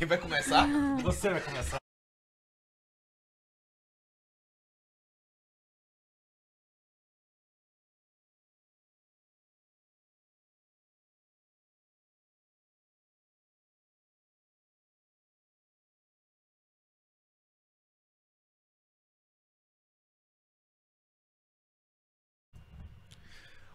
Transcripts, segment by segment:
Quem vai começar? Você vai começar.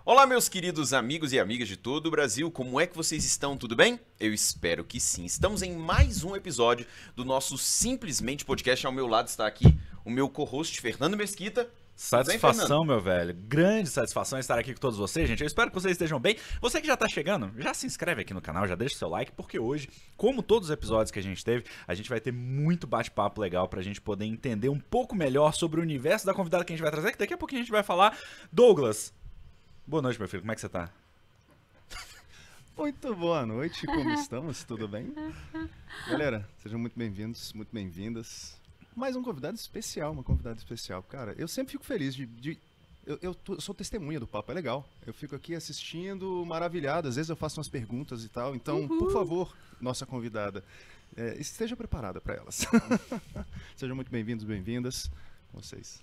Olá, meus queridos amigos e amigas de todo o Brasil, como é que vocês estão? Tudo bem? Eu espero que sim. Estamos em mais um episódio do nosso Simplesmente Podcast. Ao meu lado está aqui o meu co-host Fernando Mesquita. Satisfação, meu velho. Grande satisfação estar aqui com todos vocês, gente. Eu espero que vocês estejam bem. Você que já está chegando, já se inscreve aqui no canal, já deixa o seu like, porque hoje, como todos os episódios que a gente teve, a gente vai ter muito bate-papo legal para a gente poder entender um pouco melhor sobre o universo da convidada que a gente vai trazer, que daqui a pouquinho a gente vai falar. Douglas, Boa noite, meu filho. Como é que você tá? Muito boa noite, como estamos? Tudo bem? Galera, sejam muito bem-vindos, muito bem-vindas. Mais um convidado especial, uma convidada especial. Cara, eu sempre fico feliz de. de eu, eu, tô, eu sou testemunha do papo, é legal. Eu fico aqui assistindo, maravilhado. Às vezes eu faço umas perguntas e tal. Então, Uhul. por favor, nossa convidada, é, esteja preparada para elas. sejam muito bem-vindos, bem-vindas. Vocês.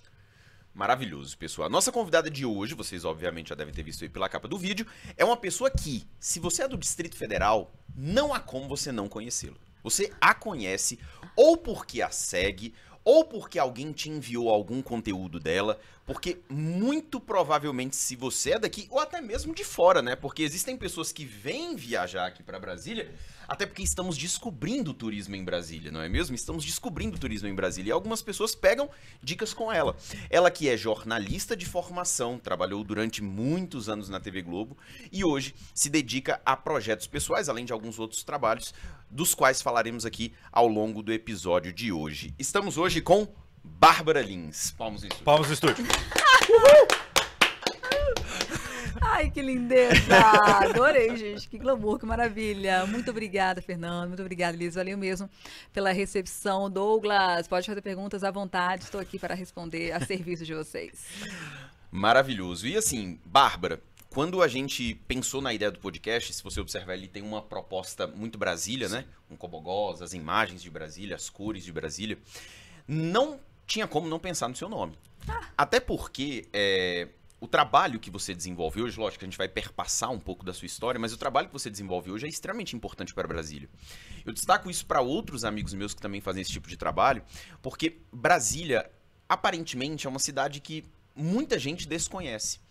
Maravilhoso, pessoal. A nossa convidada de hoje, vocês obviamente já devem ter visto aí pela capa do vídeo, é uma pessoa que, se você é do Distrito Federal, não há como você não conhecê-lo. Você a conhece ou porque a segue, ou porque alguém te enviou algum conteúdo dela, porque muito provavelmente se você é daqui ou até mesmo de fora, né? Porque existem pessoas que vêm viajar aqui para Brasília até porque estamos descobrindo o turismo em Brasília, não é mesmo? Estamos descobrindo o turismo em Brasília e algumas pessoas pegam dicas com ela. Ela que é jornalista de formação, trabalhou durante muitos anos na TV Globo e hoje se dedica a projetos pessoais, além de alguns outros trabalhos, dos quais falaremos aqui ao longo do episódio de hoje. Estamos hoje com Bárbara Lins. Palmas no estúdio. Palmas no estúdio. Uhul! Ai, que lindeza! Adorei, gente. Que glamour, que maravilha. Muito obrigada, Fernando. Muito obrigada, Liz. Valeu mesmo pela recepção. Douglas, pode fazer perguntas à vontade. Estou aqui para responder a serviço de vocês. Maravilhoso. E assim, Bárbara, quando a gente pensou na ideia do podcast, se você observar, ele tem uma proposta muito Brasília, né? Um cobogós, as imagens de Brasília, as cores de Brasília. Não tinha como não pensar no seu nome. Ah. Até porque é, o trabalho que você desenvolve hoje, lógico que a gente vai perpassar um pouco da sua história, mas o trabalho que você desenvolve hoje é extremamente importante para Brasília. Eu destaco isso para outros amigos meus que também fazem esse tipo de trabalho, porque Brasília, aparentemente, é uma cidade que muita gente desconhece.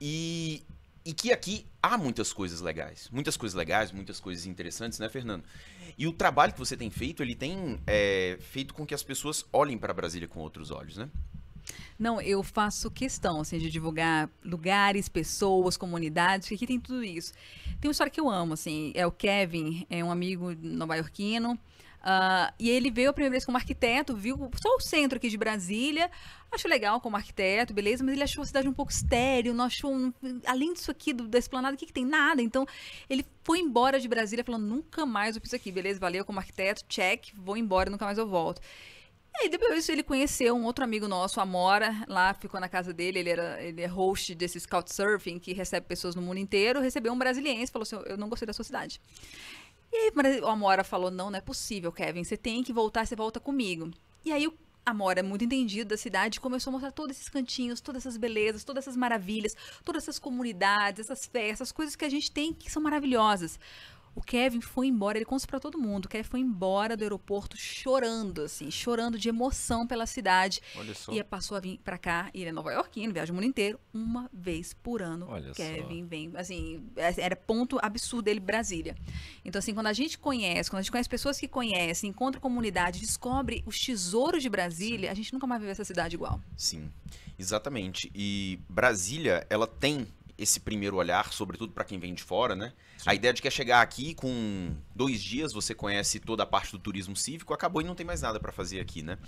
E, e que aqui há muitas coisas legais. Muitas coisas legais, muitas coisas interessantes, né, Fernando? E o trabalho que você tem feito, ele tem é, feito com que as pessoas olhem para Brasília com outros olhos, né? Não, eu faço questão, assim, de divulgar lugares, pessoas, comunidades, que aqui tem tudo isso. Tem uma história que eu amo, assim, é o Kevin, é um amigo nova-iorquino, Uh, e ele veio a primeira vez como arquiteto, viu só o centro aqui de Brasília, achou legal como arquiteto, beleza, mas ele achou a cidade um pouco estéreo, não achou, um, além disso aqui, do, da esplanada, o que, que tem? Nada. Então, ele foi embora de Brasília, falando nunca mais eu fiz aqui, beleza, valeu como arquiteto, check, vou embora, nunca mais eu volto. Aí é, depois ele conheceu um outro amigo nosso, Amora, lá ficou na casa dele, ele, era, ele é host desse surfing que recebe pessoas no mundo inteiro, recebeu um brasileiro e falou assim, eu não gostei da sua cidade. E aí o Amora falou, não, não é possível, Kevin, você tem que voltar, você volta comigo. E aí o Amora, muito entendido da cidade, começou a mostrar todos esses cantinhos, todas essas belezas, todas essas maravilhas, todas essas comunidades, essas festas, coisas que a gente tem que são maravilhosas. O Kevin foi embora, ele conta para todo mundo. O Kevin foi embora do aeroporto chorando, assim, chorando de emoção pela cidade. Olha só. E passou a vir para cá, e ele é nova iorquino, viaja o mundo inteiro, uma vez por ano. Olha Kevin só. vem, assim, é, era ponto absurdo ele Brasília. Então, assim, quando a gente conhece, quando a gente conhece pessoas que conhecem, encontra comunidade, descobre os tesouros de Brasília, Sim. a gente nunca mais vive essa cidade igual. Sim, exatamente. E Brasília, ela tem esse primeiro olhar, sobretudo para quem vem de fora, né? Sim. A ideia de que é chegar aqui com dois dias, você conhece toda a parte do turismo cívico, acabou e não tem mais nada para fazer aqui, né?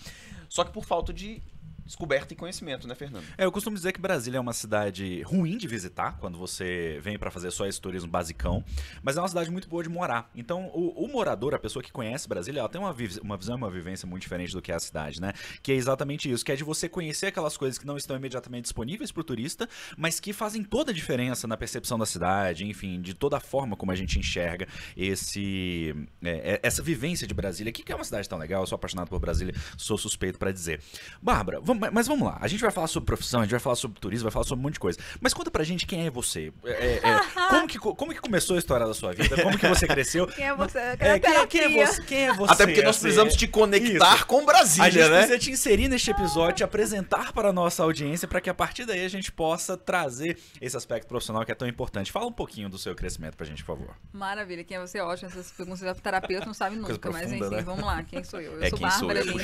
Só que por falta de descoberta e conhecimento, né, Fernando? É, eu costumo dizer que Brasília é uma cidade ruim de visitar, quando você vem para fazer só esse turismo basicão, mas é uma cidade muito boa de morar. Então, o, o morador, a pessoa que conhece Brasília, ela tem uma, uma visão e uma vivência muito diferente do que é a cidade, né? Que é exatamente isso, que é de você conhecer aquelas coisas que não estão imediatamente disponíveis para o turista, mas que fazem toda a diferença na percepção da cidade, enfim, de toda a forma como a gente enxerga esse é, é essa vivência de Brasília. O que, que é uma cidade tão legal? Eu sou apaixonado por Brasília, sou suspeito para dizer. Bárbara, vamos mas vamos lá. A gente vai falar sobre profissão, a gente vai falar sobre turismo, vai falar sobre um monte de coisa. Mas conta pra gente quem é você. É, é, é como, que, como que começou a história da sua vida? Como que você cresceu? Quem é você? É, quem, quem, é, é você? quem é você? Até porque nós assim? precisamos te conectar Isso. com Brasília, a gente né? precisa te inserir neste episódio, te apresentar para a nossa audiência, para que a partir daí a gente possa trazer esse aspecto profissional que é tão importante. Fala um pouquinho do seu crescimento pra gente, por favor. Maravilha, quem é você? É ótimo. Essas perguntas da terapeuta não sabe nunca, profunda, mas enfim, né? vamos lá. Quem sou eu? Eu sou Bárbara Lins.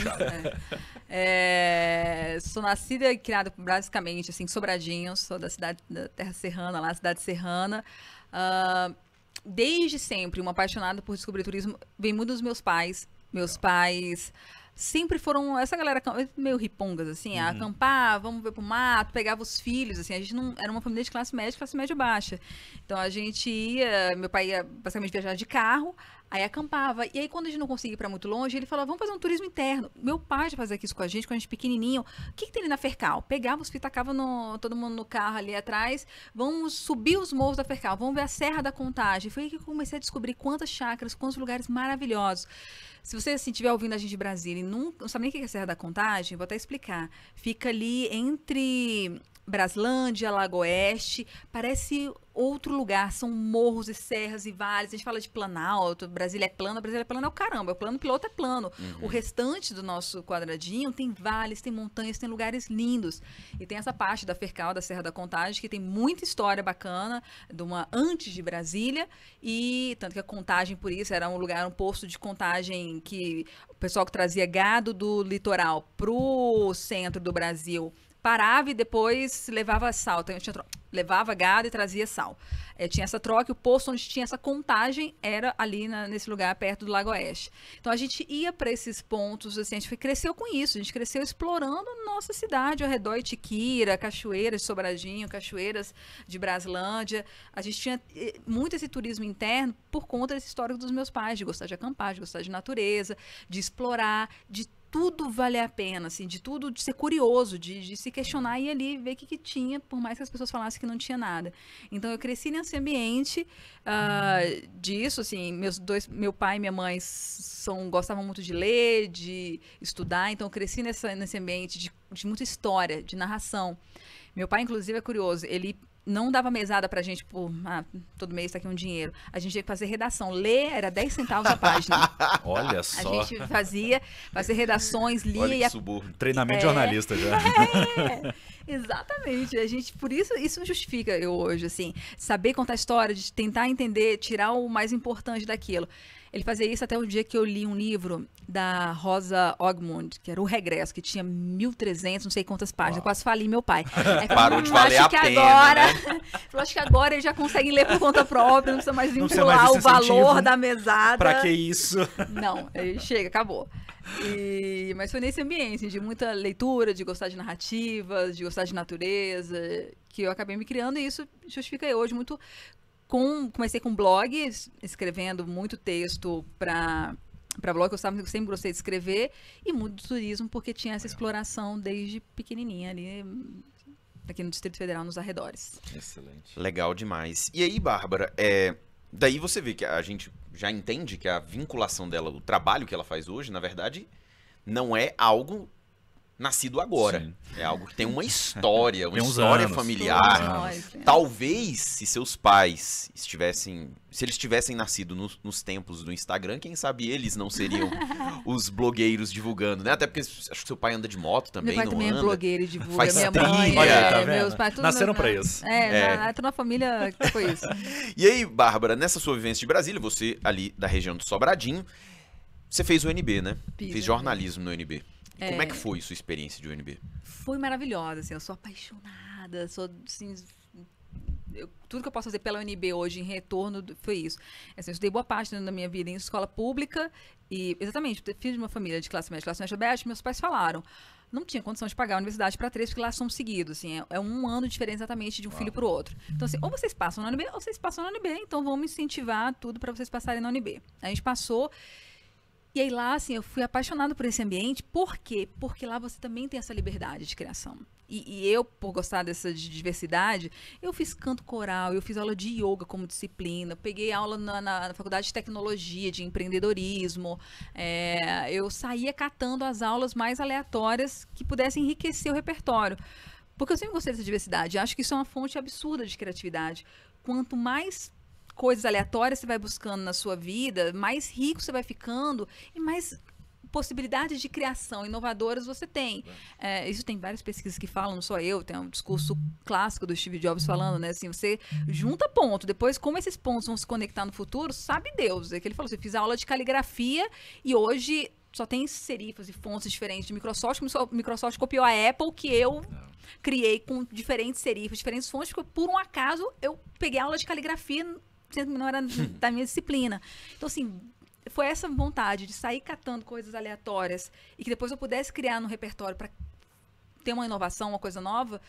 É sou nascida e criada basicamente assim, Sobradinho, sou da cidade da Terra Serrana, lá, cidade serrana. Uh, desde sempre, uma apaixonada por descobrir turismo, vem muito dos meus pais. Meus Legal. pais sempre foram essa galera meio ripongas, assim, uhum. acampar, vamos ver pro mato, pegava os filhos, assim, a gente não era uma família de classe média, classe média baixa. Então a gente ia, meu pai ia basicamente viajar de carro, Aí acampava. E aí, quando a gente não conseguia ir pra muito longe, ele falava, vamos fazer um turismo interno. Meu pai já fazia isso com a gente, quando a gente pequenininho. O que, que tem ali na Fercal? Pegávamos, fitacava no, todo mundo no carro ali atrás. Vamos subir os morros da Fercal, vamos ver a Serra da Contagem. Foi aí que eu comecei a descobrir quantas chacras, quantos lugares maravilhosos. Se você assim, estiver assim, ouvindo a gente de Brasília e não, não sabe nem o que é a Serra da Contagem, vou até explicar. Fica ali entre Braslândia, Lago Oeste, parece outro lugar, são morros e serras e vales. A gente fala de planalto, Brasília é plana, Brasília é plana é o caramba, o plano piloto é plano. Uhum. O restante do nosso quadradinho tem vales, tem montanhas, tem lugares lindos. E tem essa parte da Fercal, da Serra da Contagem, que tem muita história bacana de uma antes de Brasília e tanto que a Contagem por isso era um lugar, um posto de contagem que o pessoal que trazia gado do litoral pro centro do Brasil parava e depois levava sal. Então, tinha levava gado e trazia sal. É, tinha essa troca, o posto onde tinha essa contagem era ali na, nesse lugar perto do Lago Oeste. Então a gente ia para esses pontos, assim, a gente cresceu com isso, a gente cresceu explorando a nossa cidade ao redor de Tiquira, Cachoeiras de Sobradinho, Cachoeiras de Braslândia. A gente tinha eh, muito esse turismo interno por conta desse histórico dos meus pais, de gostar de acampar, de gostar de natureza, de explorar, de tudo valer a pena, assim, de tudo de ser curioso, de, de se questionar e ali ver o que, que, tinha, por mais que as pessoas falassem que não tinha nada. Então eu cresci nesse ambiente uh, disso, assim, meus dois, meu pai e minha mãe são, gostavam muito de ler, de estudar, então eu cresci nessa, nesse ambiente de, de muita história, de narração. Meu pai, inclusive, é curioso. Ele não dava mesada pra gente, por tipo, ah, todo mês tá aqui um dinheiro. A gente tinha que fazer redação. Ler era 10 centavos a página. Olha só. A gente fazia, fazia redações, lia. Olha que Treinamento é... de jornalista já. É, exatamente. A gente, por isso, isso justifica eu hoje, assim. Saber contar história, de tentar entender, tirar o mais importante daquilo. Ele fazia isso até o dia que eu li um livro da Rosa Ogmund, que era O Regresso, que tinha 1.300, não sei quantas páginas. Uau. Quase fali meu pai. Aí, é, Parou de hum, valer a que pena, agora, né? Eu acho que agora ele já consegue ler por conta própria, não precisa mais vincular o valor da mesada. Pra que isso? Não, chega, acabou. E, mas foi nesse ambiente assim, de muita leitura, de gostar de narrativas, de gostar de natureza, que eu acabei me criando e isso justifica hoje muito com, comecei com blog, escrevendo muito texto para para blog, eu sempre, sempre gostei de escrever, e muito do turismo, porque tinha essa exploração desde pequenininha ali, aqui no Distrito Federal, nos arredores. Excelente. Legal demais. E aí, Bárbara, é, daí você vê que a gente já entende que a vinculação dela, o trabalho que ela faz hoje, na verdade, não é algo nascido agora. Sim. É algo que tem uma história, uma história anos, familiar. Talvez se seus pais estivessem, se eles tivessem nascido nos, nos tempos do Instagram, quem sabe eles não seriam os blogueiros divulgando, né? Até porque acho que seu pai anda de moto também, não também é anda. é blogueiro e divulga, Faz minha trilha. mãe, Olha, é, tá meus pais, tudo nasceram para isso. É, é. Na, é, toda na família que foi isso. e aí, Bárbara, nessa sua vivência de Brasília, você ali da região do Sobradinho, você fez o NB, né? Fiz fez jornalismo no NB. Como é que é. foi sua experiência de UNB? Foi maravilhosa, assim, eu sou apaixonada, sou assim, eu, tudo que eu posso fazer pela UNB hoje em retorno foi isso. É assim, eu estudei boa parte da minha vida em escola pública e, exatamente, filho de uma família de classe média, classe média baixa, meus pais falaram, não tinha condição de pagar a universidade para três, porque lá são seguidos, assim, é, é um ano diferente exatamente de um Uau. filho para o outro. Então, assim, ou vocês passam na UNB, ou vocês passam na UNB, então vamos incentivar tudo para vocês passarem na UNB. A gente passou e aí lá, assim, eu fui apaixonado por esse ambiente. Por quê? Porque lá você também tem essa liberdade de criação. E, e, eu, por gostar dessa diversidade, eu fiz canto coral, eu fiz aula de yoga como disciplina, peguei aula na, na, na faculdade de tecnologia, de empreendedorismo. É, eu saía catando as aulas mais aleatórias que pudessem enriquecer o repertório. Porque eu sempre gostei dessa diversidade. Acho que isso é uma fonte absurda de criatividade. Quanto mais coisas aleatórias você vai buscando na sua vida, mais rico você vai ficando e mais possibilidades de criação inovadoras você tem. É, isso tem várias pesquisas que falam, não só eu, tem um discurso clássico do Steve Jobs falando, né? Assim, você junta ponto, depois como esses pontos vão se conectar no futuro, sabe Deus. É que ele falou, você assim, fiz aula de caligrafia e hoje só tem serifas e fontes diferentes de Microsoft. Microsoft copiou a Apple, que eu é. criei com diferentes serifas, diferentes fontes, porque por um acaso eu peguei aula de caligrafia menor da minha disciplina. Então, assim, foi essa vontade de sair catando coisas aleatórias e que depois eu pudesse criar no repertório para ter uma inovação, uma coisa nova.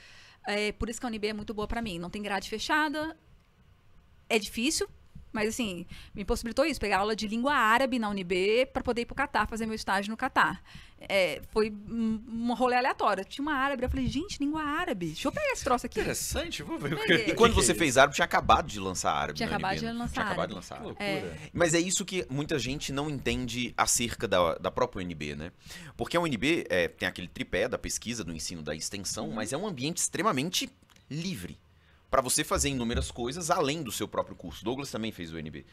É, por isso que a UNB é muito boa para mim. Não tem grade fechada, é difícil, mas assim, me possibilitou isso, pegar aula de língua árabe na UNB para poder ir pro Catar, fazer meu estágio no Catar. É, foi um rolê aleatório. Tinha uma árabe, eu falei, gente, língua árabe. Deixa eu pegar esse troço aqui. Interessante, vou ver. Peguei. E quando você é fez árabe, tinha acabado de lançar árabe. Tinha acabado de né? lançar. Tinha acabado de lançar árabe. É. Mas é isso que muita gente não entende acerca da, da própria UNB, né? Porque a UNB é, tem aquele tripé da pesquisa, do ensino, da extensão, uhum. mas é um ambiente extremamente livre para você fazer inúmeras coisas além do seu próprio curso. Douglas também fez o NB.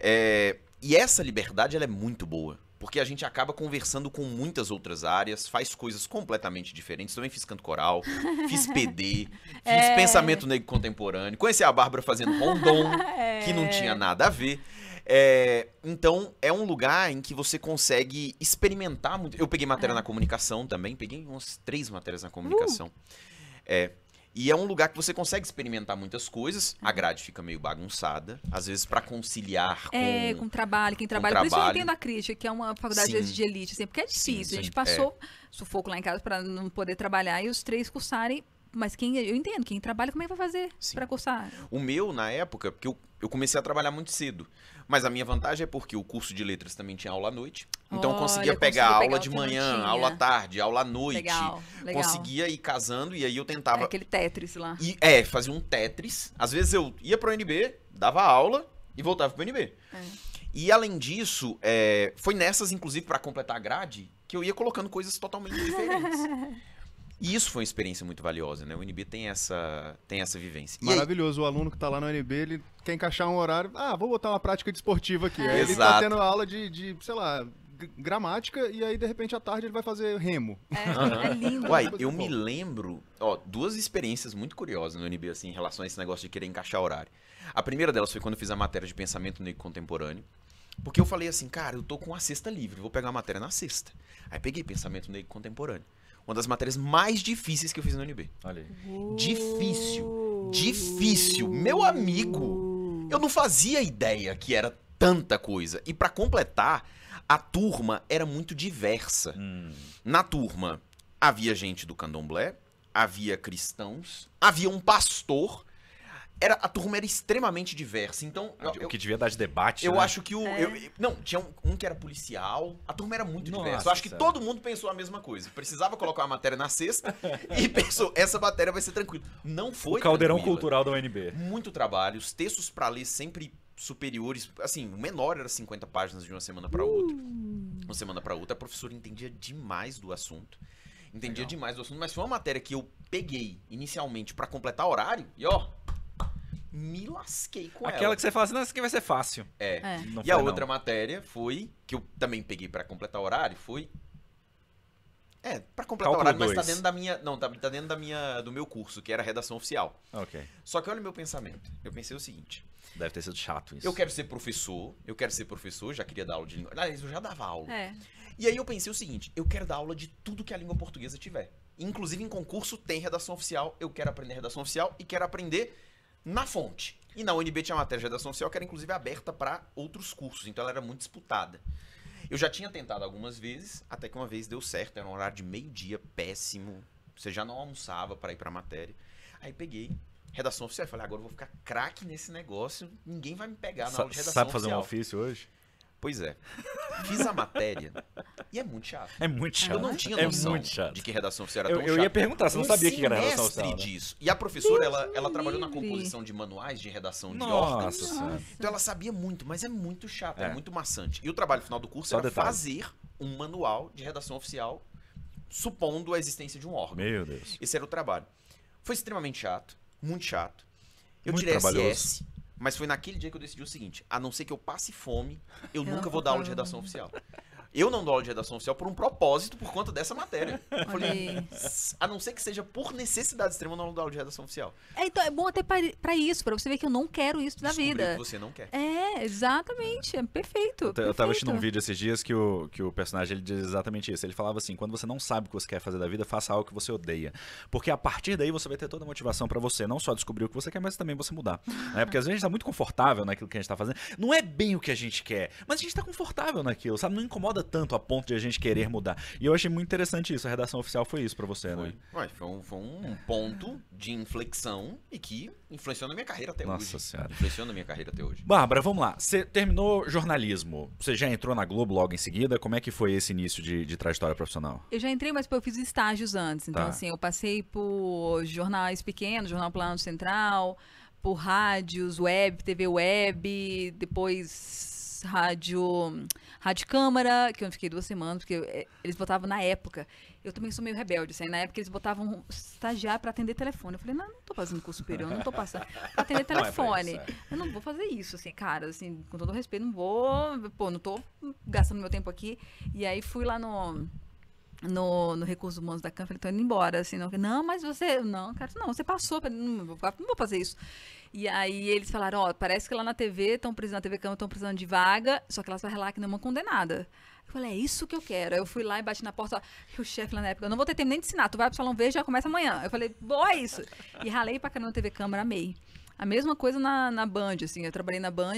É, e essa liberdade ela é muito boa, porque a gente acaba conversando com muitas outras áreas, faz coisas completamente diferentes. Também fiz canto coral, fiz PD, fiz é... pensamento negro contemporâneo, conheci a Bárbara fazendo rondon, é... que não é. tinha nada a ver. É, então, é um lugar em que você consegue experimentar muito. Eu peguei matéria é. na comunicação também, peguei umas três matérias na comunicação. Uh. É, e é um lugar que você consegue experimentar muitas coisas. A uhum. grade fica meio bagunçada. Às vezes, para conciliar com. É, com trabalho, quem trabalha. Por isso eu entendo a crítica, que é uma faculdade vezes de elite, assim, porque é difícil. Sim, sim. A gente passou é. sufoco lá em casa para não poder trabalhar e os três cursarem mas quem eu entendo, quem trabalha, como é que vai fazer para cursar? O meu, na época, porque eu, eu comecei a trabalhar muito cedo. Mas a minha vantagem é porque o curso de letras também tinha aula à noite. Então Olha, eu conseguia pegar, pegar aula de manhã, aula à tarde, aula à noite. Legal, legal. Conseguia ir casando e aí eu tentava. É aquele Tetris lá. E, é, fazia um Tetris. Às vezes eu ia pro NB, dava aula e voltava pro NB. É. E além disso, é, foi nessas, inclusive, para completar a grade, que eu ia colocando coisas totalmente diferentes. E isso foi uma experiência muito valiosa, né? O UNB tem essa, tem essa vivência. Maravilhoso. O aluno que está lá no UNB, ele quer encaixar um horário. Ah, vou botar uma prática desportiva de aqui. Aí tá Exato. ele está tendo aula de, de, sei lá, gramática, e aí, de repente, à tarde ele vai fazer remo. É, é lindo. Uai, né? eu me lembro, ó, duas experiências muito curiosas no UNB, assim, em relação a esse negócio de querer encaixar horário. A primeira delas foi quando eu fiz a matéria de pensamento negro contemporâneo. Porque eu falei assim, cara, eu tô com a sexta livre, vou pegar a matéria na sexta. Aí peguei pensamento negro contemporâneo uma das matérias mais difíceis que eu fiz na UNB. Olha aí. Difícil. Difícil. Meu amigo, eu não fazia ideia que era tanta coisa. E para completar, a turma era muito diversa. Hum. Na turma havia gente do candomblé, havia cristãos, havia um pastor era, a turma era extremamente diversa. Então. Eu, o que devia dar de debate. Eu né? acho que o. É. Eu, não, tinha um, um, que era policial. A turma era muito Nossa, diversa. Eu acho que sério. todo mundo pensou a mesma coisa. Precisava colocar a matéria na sexta e pensou, essa matéria vai ser tranquila. Não foi. O caldeirão tranquila. cultural da UNB. Muito trabalho, os textos para ler sempre superiores, assim, o menor era 50 páginas de uma semana para uh. outra. Uh. Uma semana para outra, a professora entendia demais do assunto. Entendia Legal. demais do assunto, mas foi uma matéria que eu peguei inicialmente para completar horário e ó, me lasquei com Aquela ela. Aquela que você fala assim, não, isso aqui vai ser fácil. É. é. E a não. outra matéria foi, que eu também peguei para completar o horário, foi... É, pra completar o horário, dois. mas tá dentro da minha... Não, tá, tá dentro da minha, do meu curso, que era redação oficial. Ok. Só que olha o meu pensamento. Eu pensei o seguinte... Deve ter sido chato isso. Eu quero ser professor, eu quero ser professor, já queria dar aula de língua... Aliás, eu já dava aula. É. E aí eu pensei o seguinte, eu quero dar aula de tudo que a língua portuguesa tiver. Inclusive em concurso tem redação oficial, eu quero aprender redação oficial e quero aprender na fonte. E na UNB tinha a matéria de redação social que era inclusive aberta para outros cursos, então ela era muito disputada. Eu já tinha tentado algumas vezes, até que uma vez deu certo, era um horário de meio-dia, péssimo. Você já não almoçava para ir para a matéria. Aí peguei, redação oficial, falei, agora eu vou ficar craque nesse negócio, ninguém vai me pegar na Sa aula de redação Sabe fazer oficial. um ofício hoje? Pois é. Fiz a matéria e é muito chato. É muito chato. Eu não tinha é noção é de que redação oficial era tão eu, eu ia perguntar, você não um sabia que era redação oficial. disso. E a professora, ela, ela trabalhou na composição de manuais de redação Nossa, de órgãos Nossa. Então ela sabia muito, mas é muito chato, é, é muito maçante. E o trabalho final do curso Só era detalhe. fazer um manual de redação oficial supondo a existência de um órgão. Meu Deus. Esse era o trabalho. Foi extremamente chato, muito chato. Eu muito tirei trabalhoso. SS, mas foi naquele dia que eu decidi o seguinte: a não ser que eu passe fome, eu, nunca vou dar aula de redação oficial. Eu não dou aula de redação oficial por um propósito, por conta dessa matéria. Eu falei, a não ser que seja por necessidade extrema, eu não dou aula de redação oficial. É, então é bom até para isso, para você ver que eu não quero isso da vida. Que você não quer. É, exatamente. É perfeito. Eu, perfeito. eu tava assistindo um vídeo esses dias que o, que o personagem ele diz exatamente isso. Ele falava assim: quando você não sabe o que você quer fazer da vida, faça algo que você odeia. Porque a partir daí você vai ter toda a motivação para você não só descobrir o que você quer, mas também você mudar. né? Porque às vezes a gente tá muito confortável naquilo que a gente tá fazendo. Não é bem o que a gente quer, mas a gente tá confortável naquilo, sabe? Não incomoda tanto a ponto de a gente querer mudar. E eu achei muito interessante isso. A redação oficial foi isso para você, né? foi. né? Ué, foi, um, foi um ponto de inflexão e que influenciou na minha carreira até Nossa hoje. Nossa Senhora. Influenciou na minha carreira até hoje. Bárbara, vamos lá. Você terminou jornalismo. Você já entrou na Globo logo em seguida? Como é que foi esse início de, de trajetória profissional? Eu já entrei, mas eu fiz estágios antes. Então, tá. assim, eu passei por jornais pequenos, Jornal Plano Central, por rádios, web, TV web, depois rádio Rádio Câmara, que eu fiquei duas semanas, porque eu, é, eles botavam na época. Eu também sou meio rebelde, assim, na época eles botavam estagiário para atender telefone. Eu falei, não, não tô fazendo curso superior, não tô passando. Pra atender é telefone. É. Eu não vou fazer isso, assim, cara, assim, com todo respeito, não vou. Pô, não tô gastando meu tempo aqui. E aí fui lá no no, no Recursos Humanos da Câmara, então indo embora, assim, não, não, mas você, não, cara, não, você passou, não, vou, não vou fazer isso. E aí eles falaram, ó, oh, parece que lá na TV, estão precisando, na TV Câmara estão precisando de vaga, só que ela vai lá que não é uma condenada. Eu falei, é isso que eu quero. Aí eu fui lá e bati na porta, e o chefe lá na época, eu não vou ter tempo nem de ensinar, tu vai pro Salão Verde, já começa amanhã. Eu falei, boa é isso. E ralei pra caramba na TV Câmara, amei. A mesma coisa na, na Band, assim, eu trabalhei na Band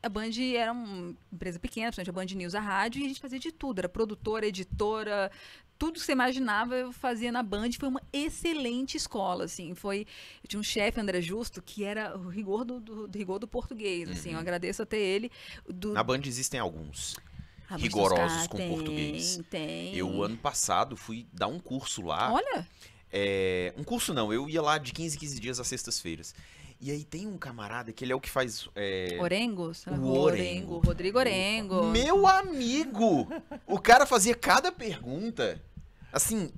a Band era uma empresa pequena, a Band News, a rádio, e a gente fazia de tudo. Era produtora, editora, tudo que você imaginava eu fazia na Band. Foi uma excelente escola, assim. Foi, eu tinha um chefe, André Justo, que era o rigor do, do, do rigor do português, uhum. assim. Eu uhum. agradeço até ele. Do... Na Band existem alguns. Ah, rigorosos buscar, com tem, português. Tem. Eu, ano passado, fui dar um curso lá. Olha! É, um curso não, eu ia lá de 15 15 dias às sextas-feiras. E aí tem um camarada que ele é o que faz. É, Orengo? O Orengo. Rodrigo Orengo. Meu amigo! o cara fazia cada pergunta assim,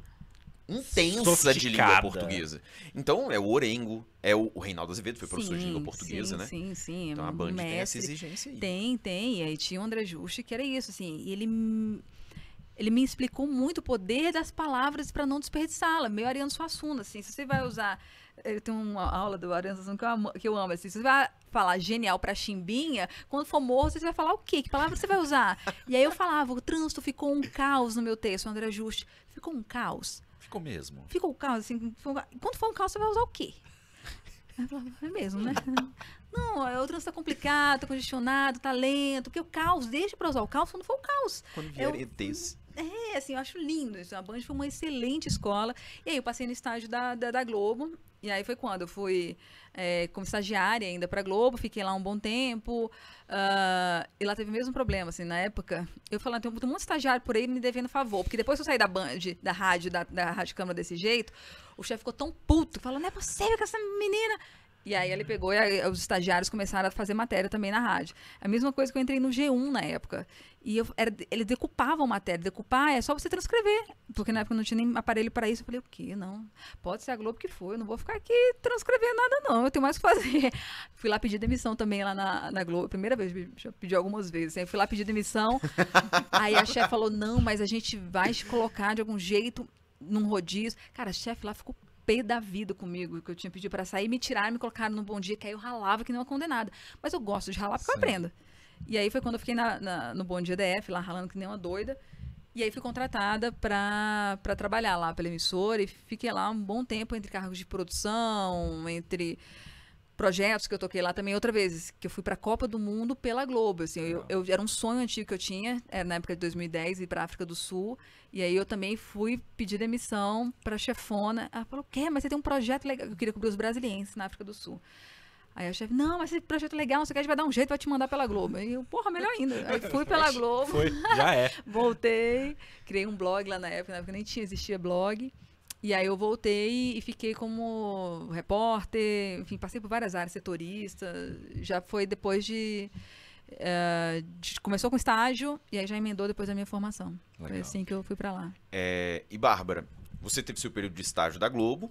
intensa de língua portuguesa. Então, é o Orengo, é o, o Reinaldo Azevedo, foi professor sim, de língua portuguesa, sim, né? Sim, sim, é Então a Band mestre, tem essa exigência aí. Tem, tem. E aí tinha o André Juste, que era isso, assim. E ele ele me explicou muito o poder das palavras para não desperdiçá-la. meio Ariano Suassuna, assim, se você vai usar. Eu eh, tenho uma aula do Ariano Suassuna que eu amo, que eu amo assim, se você vai falar genial pra chimbinha, quando for morto, você vai falar o quê? Que palavra você vai usar? e aí eu falava, o trânsito ficou um caos no meu texto, André Juste. Ficou um caos. Ficou mesmo. Ficou um caos, assim. Quando for um caos, você vai usar o quê? é mesmo, né? Não, é, o trânsito tá complicado, tá congestionado, tá lento. Porque o caos, deixa pra usar o caos quando for o caos. Quando é vier é desse. É, assim, eu acho lindo isso. A Band foi uma excelente escola. E aí eu passei no estágio da, da, da Globo e aí foi quando eu fui é, como estagiária ainda para Globo, fiquei lá um bom tempo. Uh, e lá teve o mesmo problema, assim, na época. Eu falando, ah, tem um monte de estagiário por aí me devendo favor. Porque depois que eu saí da Band, da rádio, da, da Rádio Câmara desse jeito, o chefe ficou tão puto, falando, não é possível que essa menina e aí ele pegou e os estagiários começaram a fazer matéria também na rádio. A mesma coisa que eu entrei no G1 na época. E eu, era, ele decupava a matéria. Decupar é só você transcrever. Porque na época não tinha nem aparelho para isso. Eu falei, o quê? Não. Pode ser a Globo que foi. Eu não vou ficar aqui transcrevendo nada, não. Eu tenho mais o que fazer. Fui lá pedir demissão também lá na, na Globo. Primeira vez, já pedi algumas vezes. Aí fui lá pedir demissão. aí a chefe falou, não, mas a gente vai te colocar de algum jeito num rodízio. Cara, a chefe lá ficou pé da vida comigo, que eu tinha pedido para sair, me tiraram, me colocaram no bom dia, que aí eu ralava que não é condenada. Mas eu gosto de ralar porque Sim. eu aprendo. E aí foi quando eu fiquei na, na, no Bom Dia DF, lá ralando que nem uma doida. E aí fui contratada para trabalhar lá pela emissora e fiquei lá um bom tempo entre cargos de produção, entre projetos que eu toquei lá também outra vez, que eu fui para a Copa do Mundo pela Globo, assim, eu, eu, era um sonho antigo que eu tinha, era eh, na época de 2010 ir para África do Sul, e aí eu também fui pedir demissão para chefona. Ela falou: "Quê? Mas você tem um projeto legal, eu queria cobrir os brasileiros na África do Sul". Aí a chefe, não, mas esse projeto é legal, você quer, a gente vai dar um jeito, vai te mandar pela Globo. E eu, porra, melhor ainda. Aí fui pela Globo. Foi, já é. voltei, criei um blog lá na época, na época nem tinha, existia blog. E aí eu voltei e fiquei como repórter, enfim, passei por várias áreas, setorista. Já foi depois de, uh, de começou com estágio e aí já emendou depois da minha formação. Legal. Foi assim que eu fui para lá. É, e Bárbara, você teve seu período de estágio da Globo,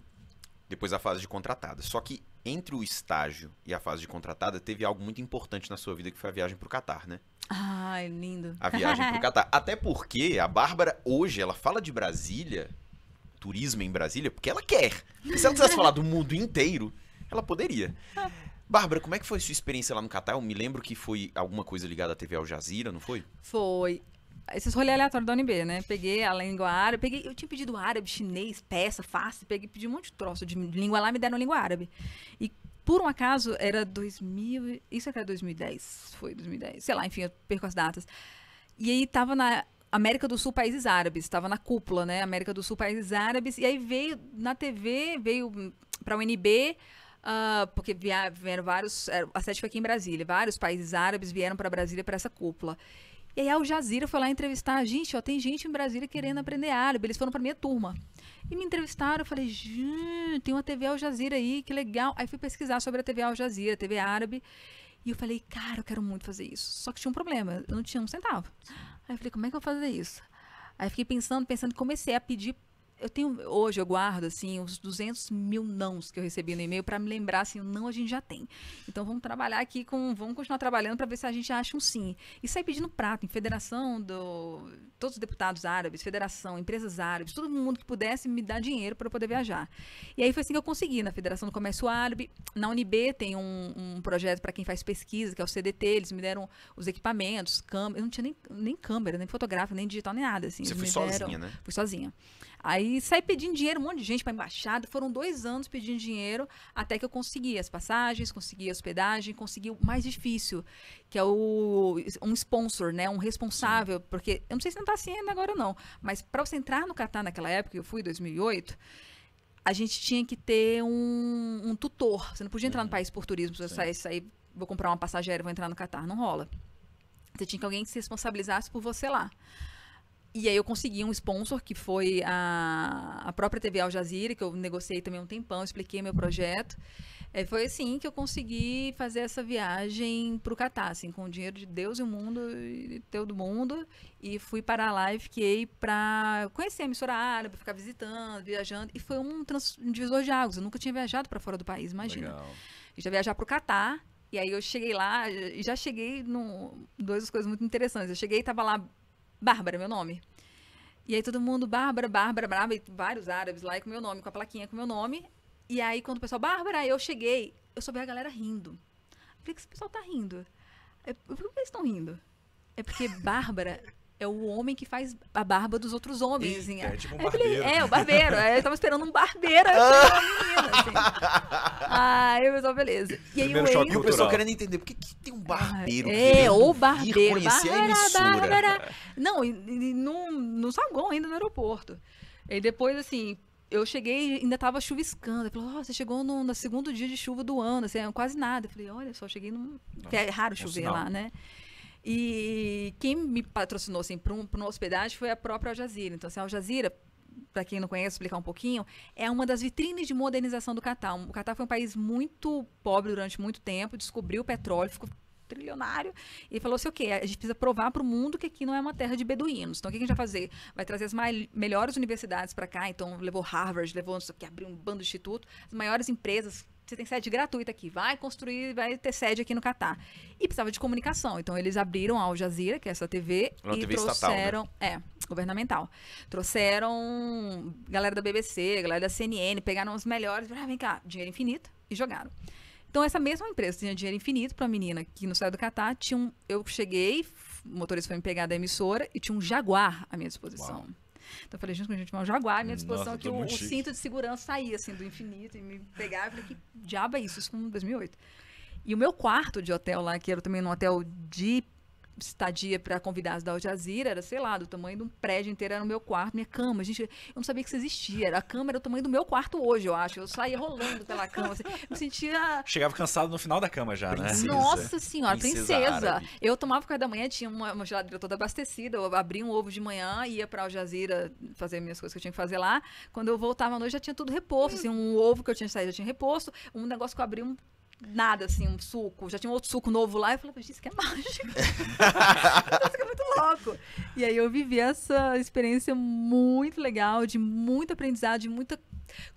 depois a fase de contratada. Só que entre o estágio e a fase de contratada teve algo muito importante na sua vida que foi a viagem para o Catar, né? Ai, lindo. A viagem para o Catar. Até porque a Bárbara hoje ela fala de Brasília turismo em Brasília, porque ela quer. Se ela quisesse falar do mundo inteiro, ela poderia. Bárbara, como é que foi sua experiência lá no Catar? Eu me lembro que foi alguma coisa ligada à TV Al Jazeera, não foi? Foi. Esses rolês aleatórios da UNB, né? Peguei a língua árabe, peguei, eu tinha pedido árabe, chinês, peça, face, peguei, pedi um monte de troço de língua lá, me deram língua árabe. E por um acaso, era 2000, isso é era 2010, foi 2010, sei lá, enfim, eu perco as datas. E aí tava na América do Sul, países árabes, estava na cúpula, né? América do Sul, países árabes, e aí veio na TV, veio para o UNB, uh, ah, porque vieram vários, eh, a sete foi aqui em Brasília, vários países árabes vieram para Brasília para essa cúpula. E aí a Al Jazeera foi lá entrevistar, gente, ó, tem gente em Brasília querendo aprender árabe, eles foram para minha turma. E me entrevistaram, eu falei, tem uma TV Al Jazeera aí, que legal. Aí fui pesquisar sobre a TV Al Jazeera, TV árabe, e eu falei, cara, eu quero muito fazer isso. Só que tinha um problema, eu não tinha um centavo. Aí eu falei, como é que eu vou fazer isso? Aí fiquei pensando, pensando, comecei a pedir eu tenho hoje eu guardo assim uns 200 mil nãos que eu recebi no e-mail para me lembrar assim, não a gente já tem. Então vamos trabalhar aqui com, vamos continuar trabalhando para ver se a gente acha um sim. E sair pedindo prato em federação do todos os deputados árabes, federação, empresas árabes, todo mundo que pudesse me dar dinheiro para eu poder viajar. E aí foi assim que eu consegui na Federação do Comércio Árabe, na UNB tem um, um projeto para quem faz pesquisa que é o CDT, eles me deram os equipamentos, câmera, eu não tinha nem, nem câmera, nem fotográfico, nem digital, nem nada assim. Você foi sozinha, né? Fui sozinha. Aí saí pedindo dinheiro, um monte de gente para embaixada. Foram dois anos pedindo dinheiro até que eu consegui as passagens, consegui a hospedagem, consegui o mais difícil, que é o um sponsor, né? Um responsável, Sim. porque eu não sei se não tá assim ainda agora não, mas para você entrar no Catar naquela época, eu fui em 2008, a gente tinha que ter um, um tutor. Você não podia entrar uhum. no país por turismo, você sair, vou comprar uma passagem aérea, vou entrar no Catar, não rola. Você tinha que alguém que se responsabilizasse por você lá. E aí eu consegui um sponsor, que foi a, a própria TV Al Jazeera, que eu negociei também um tempão, expliquei meu projeto. É, foi assim que eu consegui fazer essa viagem para o Catar, assim, com o dinheiro de Deus e o mundo, e todo mundo. E fui para lá e fiquei para conhecer a emissora árabe, ficar visitando, viajando. E foi um, trans, um divisor de águas. Eu nunca tinha viajado para fora do país, imagina. Legal. já viajar para o Catar. E aí eu cheguei lá, já cheguei no Duas coisas muito interessantes. Eu cheguei, estava lá Bárbara, meu nome. E aí todo mundo, Bárbara, Bárbara, Bárbara, vários árabes lá e com meu nome, com a plaquinha com meu nome. E aí quando o pessoal, Bárbara, eu cheguei, eu soube a galera rindo. Eu falei, que esse pessoal tá rindo? por que eles estão rindo? É porque Bárbara é o homem que faz a barba dos outros homens. Eita, É tipo um é barbeiro. Falei, é, o barbeiro. Aí é, eu tava esperando um barbeiro, aí eu falei, beleza. E aí o, Wayne... o pessoal querendo entender, por que, que tem um barbeiro? É, é ou barbeiro. Barbeira, barbeira. Não, no, no saguão ainda no aeroporto. E depois, assim, eu cheguei ainda tava chuviscando. Ele falou, oh, você chegou no, no, segundo dia de chuva do ano, assim, quase nada. Eu falei, olha só, cheguei num... é raro chover lá, né? E quem me patrocinou assim, para um, uma hospedagem foi a própria Al Jazeera. Então, assim, a Al Jazeera, para quem não conhece, explicar um pouquinho, é uma das vitrines de modernização do Catar. O Catar foi um país muito pobre durante muito tempo, descobriu o petróleo, ficou trilionário e falou assim, ok, a gente precisa provar para o mundo que aqui não é uma terra de beduínos. Então, o que a gente vai fazer? Vai trazer as melhores universidades para cá. Então, levou Harvard, levou, não sei o que, abriu um bando de instituto, as maiores empresas você tem sede gratuita aqui, vai construir, vai ter sede aqui no Catar. E precisava de comunicação. Então eles abriram a Al Jazeera, que é essa TV, Uma e TV trouxeram. Estatal, né? É, governamental. Trouxeram galera da BBC, galera da CNN, pegaram os melhores, ah, vem cá, dinheiro infinito, e jogaram. Então, essa mesma empresa tinha dinheiro infinito para a menina que no saiu do Catar. Tinha um, eu cheguei, o motorista foi me pegar da emissora e tinha um Jaguar à minha disposição. Uau. Então eu falei, gente, com a gente vai um jaguar à minha hum, disposição, Nossa, é que o, o cinto de segurança saía assim do infinito e me pegava. Eu falei, que diabo é isso? Isso foi em 2008. E o meu quarto de hotel lá, que era também num hotel de estadia para convidados da Al Jazeera era, sei lá, do tamanho de um prédio inteiro, era no meu quarto, minha cama. Gente, eu não sabia que isso existia. Era a cama era do tamanho do meu quarto hoje, eu acho. Eu saía rolando pela cama. Assim, me sentia. Chegava cansado no final da cama já, né? Nossa senhora, princesa. princesa. Eu tomava café da manhã, tinha uma, uma geladeira toda abastecida, eu abria um ovo de manhã, ia para Al Jazeera fazer minhas coisas que eu tinha que fazer lá. Quando eu voltava à noite, já tinha tudo reposto. Assim, um ovo que eu tinha saído, já tinha reposto. Um negócio que eu abri um nada, assim, um suco. Já tinha um outro suco novo lá. Eu falei, gente, isso que é mágico isso que é muito louco. E aí eu vivi essa experiência muito legal, de muito aprendizado, de muita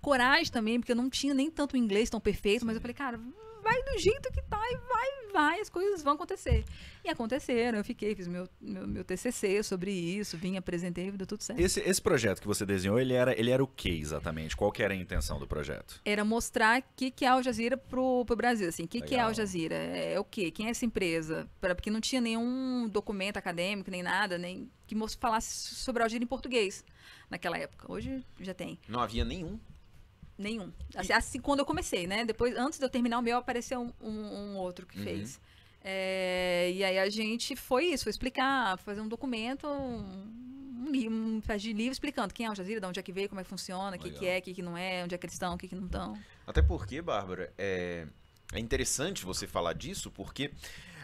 coragem também, porque eu não tinha nem tanto inglês tão perfeito, mas eu falei, cara, hum, vai do jeito que tá e vai, vai, as coisas vão acontecer. E aconteceram, eu fiquei, fiz meu, meu, meu TCC sobre isso, vim, apresentei, deu tudo certo. Esse, esse projeto que você desenhou, ele era, ele era o que exatamente? Qual que era a intenção do projeto? Era mostrar o que, que é Al Jazeera pro, pro Brasil, assim, o que, que é Al Jazeera? É, é, o quê? Quem é essa empresa? Pra, porque não tinha nenhum documento acadêmico, nem nada, nem que falasse sobre Al Jazeera em português naquela época. Hoje já tem. Não havia nenhum. Nenhum. Assim, assim, quando eu comecei, né? Depois, antes de eu terminar o meu, apareceu um, um, um outro que uhum. fez. É, e aí a gente foi isso, foi explicar, fazer um documento, um, um, um de livro explicando quem é o Jazira, de onde é que veio, como é que funciona, o que, que é, o que, que não é, onde é que eles estão, o que, que não estão. Até porque, Bárbara, é, é interessante você falar disso, porque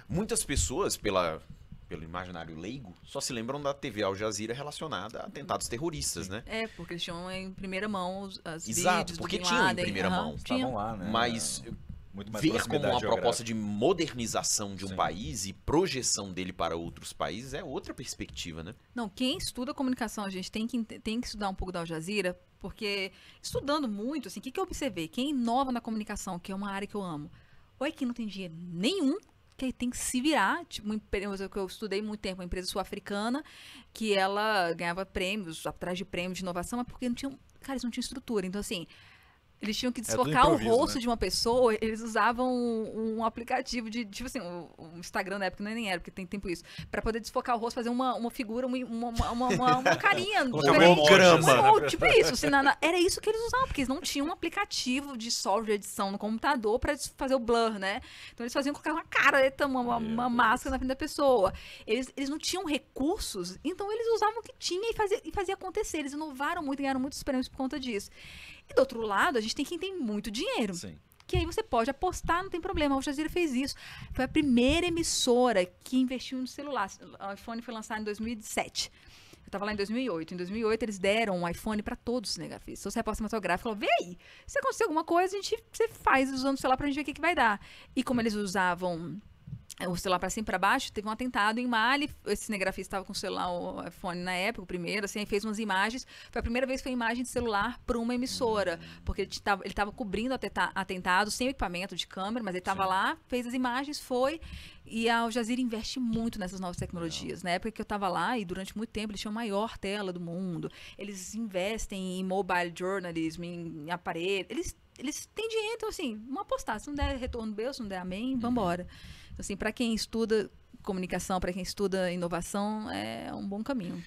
muitas pessoas, pela pelo imaginário leigo, só se lembram da TV Al Jazeera relacionada a atentados terroristas, né? É, porque eles tinham em primeira mão as Exato, porque tinham Laden, em primeira mão. Estavam lá, né? Mas é, ver como uma proposta de modernização de um Sim. país e projeção dele para outros países é outra perspectiva, né? Não, quem estuda comunicação, a gente tem que, tem que estudar um pouco da Al Jazeera, porque estudando muito, assim, o que, que eu observei? Quem inova é na comunicação, que é uma área que eu amo, ou é que não tem dinheiro nenhum, que aí tem que se virar. Tipo, uma empresa que eu estudei muito tempo, uma empresa sul-africana, que ela ganhava prêmios, atrás de prêmios de inovação, mas porque não tinha, cara, não tinha estrutura. Então, assim, eles tinham que desfocar é o rosto né? de uma pessoa, eles usavam um, um aplicativo de, tipo assim, o, um Instagram na época não é nem era, porque tem tempo isso, para poder desfocar o rosto, fazer uma, uma figura, uma, uma, uma, uma carinha. um né? Um, tipo isso. Assim, na, na, era isso que eles usavam, porque eles não tinham um aplicativo de software de edição no computador para fazer o blur, né? Então eles faziam colocar né, uma cara, uma, uma, uma máscara na frente da pessoa. Eles, eles não tinham recursos, então eles usavam o que tinha e fazia, e fazia acontecer. Eles inovaram muito, ganharam muitos prêmios por conta disso. E do outro lado, a gente tem quem tem muito dinheiro. Sim. Que aí você pode apostar, não tem problema. o Jazeera fez isso. Foi a primeira emissora que investiu no celular. O iPhone foi lançado em 2007. Eu estava lá em 2008. Em 2008, eles deram um iPhone para todos os né, negativos Então, você é cinematográfico falou: vê aí, se acontecer alguma coisa, a gente você faz usando o celular para a gente ver o que, que vai dar. E como eles usavam o celular para cima para baixo, teve um atentado em Mali, esse cinegrafista estava com o celular, o iPhone na época, o primeiro, assim, fez umas imagens, foi a primeira vez que foi imagem de celular para uma emissora, porque ele estava cobrindo o cobrindo atentado, sem equipamento de câmera, mas ele estava lá, fez as imagens, foi, e a Al Jazeera investe muito nessas novas tecnologias. Não. Na época que eu estava lá, e durante muito tempo, eles tinham a maior tela do mundo, eles investem em mobile journalism, em aparelho, eles, eles têm dinheiro, então assim, vamos apostar, se não der retorno, Deus, se não der amém, uhum. vambora. embora. Uhum assim, para quem estuda comunicação, para quem estuda inovação, é um bom caminho.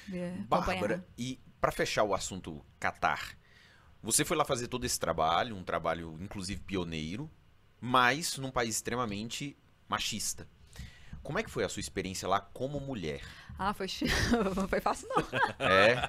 Bárbara, e para fechar o assunto Catar, você foi lá fazer todo esse trabalho, um trabalho inclusive pioneiro, mas num país extremamente machista. Como é que foi a sua experiência lá como mulher? Ah, foi, foi fácil, não. É. Não,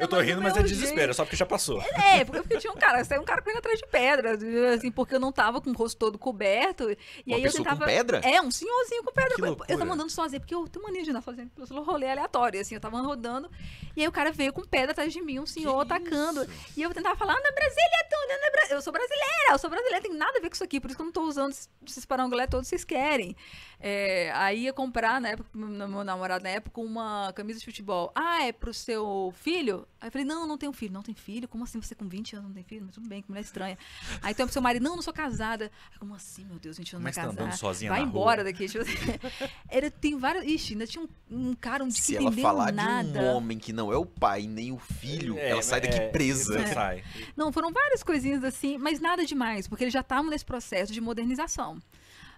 eu tô rindo, mas é, é desespero, é só porque já passou. É, é porque, porque tinha um cara, saiu um cara correndo atrás de pedra, assim, porque eu não tava com o rosto todo coberto. E Uma aí eu tentava. Com pedra? É, um senhorzinho com pedra. Eu, eu tava andando sozinho, porque eu tenho mania de andar fazendo rolê aleatório, assim, eu tava rodando. E aí o cara veio com pedra atrás de mim, um senhor que atacando. Isso? E eu tentava falar, Ana ah, Brasília, Tuna, Ana Bra... eu sou brasileira, eu sou brasileira, tem nada a ver com isso aqui, por isso que eu não tô usando esses, parangolé todos, vocês querem. É, aí ia comprar, na época, meu, meu namorado na época, uma camisa de futebol. Ah, é pro seu filho? Aí eu falei, não, não tenho filho. Não tem filho? Como assim? Você com 20 anos não tem filho? Mas tudo bem, que mulher estranha. Aí então pro seu marido, não, não sou casada. Aí, como assim, meu Deus, 20 anos não é tá casada? sozinha Vai embora rua. daqui. Tipo, era, tem várias Ixi, ainda tinha um, um cara um de Se tipo ela falar de um homem que não é o pai nem o filho, é, ela sai daqui é, presa. Sai. Não, foram várias coisinhas assim, mas nada demais, porque eles já estavam nesse processo de modernização.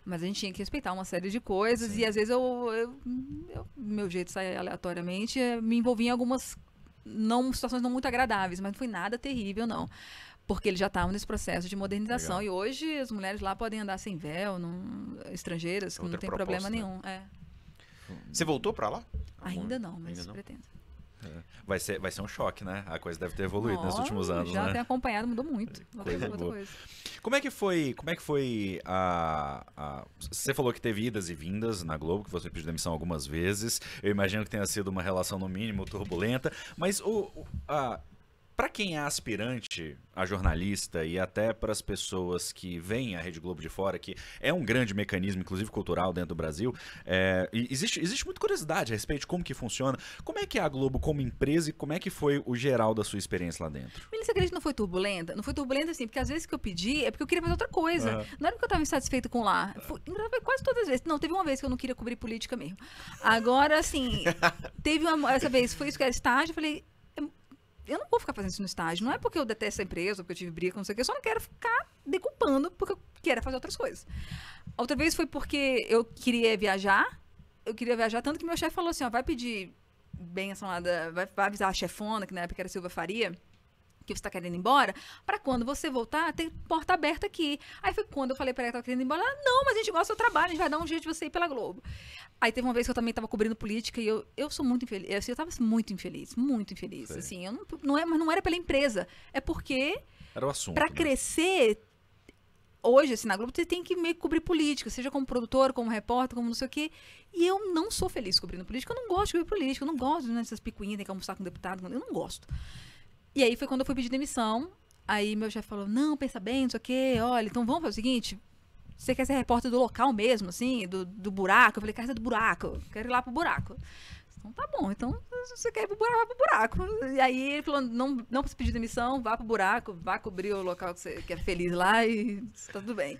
Mas a gente tinha que respeitar uma série de coisas Sim. e às vezes eu, eu, eu meu jeito sai aleatoriamente, eh, me envolvi em algumas não situações não muito agradáveis, mas não foi nada terrível não. Porque ele já estava nesse processo de modernização Legal. e hoje as mulheres lá podem andar sem véu, não, estrangeiras, que não tem proposta, problema né? nenhum. É. Você voltou para lá? Ainda não, mas Ainda não. pretendo. É. Vai ser, vai ser um choque, né? A coisa deve ter evoluído oh, nos últimos anos. Já né? tem acompanhado, mudou muito. Coisa Coisa. Como é que foi? Como é que foi a, a, Você falou que teve idas e vindas na Globo, que você pediu demissão algumas vezes. Eu imagino que tenha sido uma relação no mínimo turbulenta. Mas o, a, para quem é aspirante a jornalista e até para as pessoas que veem a Rede Globo de fora, que é um grande mecanismo, inclusive cultural, dentro do Brasil, é, existe, existe muita curiosidade a respeito de como que funciona, como é que é a Globo como empresa e como é que foi o geral da sua experiência lá dentro. Melissa, acredita que não foi turbulenta? Não foi turbulenta, assim, porque às vezes que eu pedi é porque eu queria fazer outra coisa. Uhum. Não era porque eu estava insatisfeito com lá. Foi, quase todas as vezes. Não, teve uma vez que eu não queria cobrir política mesmo. Agora, assim, teve uma, essa vez, foi isso que era estágio, eu falei, eu não vou ficar fazendo isso no estágio. Não é porque eu detesto a empresa, porque eu tive briga, não sei o que. Eu só não quero ficar decupando porque eu quero fazer outras coisas. Outra vez foi porque eu queria viajar. Eu queria viajar tanto que meu chefe falou assim, ó, vai pedir bem lá da... Vai, vai avisar a chefona, que na época era Silva Faria que você está querendo ir embora, para quando você voltar, tem porta aberta aqui. Aí foi quando eu falei para ela que estava querendo ir embora, ela, não, mas a gente gosta do seu trabalho, a gente vai dar um jeito de você ir pela Globo. Aí teve uma vez que eu também estava cobrindo política e eu, eu sou muito infeliz, eu estava muito infeliz, muito infeliz, Sei. assim, eu não, não, é, mas não era pela empresa, é porque... Era o assunto. Para né? crescer, hoje, assim, na Globo, você tem que meio que cobrir política, seja como produtor, como repórter, como não sei o quê. E eu não sou feliz cobrindo política, eu não gosto de cobrir política, eu não gosto né, dessas picuinhas, tem que almoçar com deputado, eu não gosto. E aí foi quando eu fui pedir demissão. Aí meu chefe falou: não, pensa bem, não sei o quê, olha, então vamos fazer o seguinte. Você quer ser repórter do local mesmo, assim, do, do buraco? Eu falei, cara, do buraco, quero ir lá pro buraco. Então tá bom, então se você quer ir pro buraco, vai pro buraco. E aí ele falou: não, não precisa pedir demissão, vá pro buraco, vá cobrir o local que você que é feliz lá e tá tudo bem.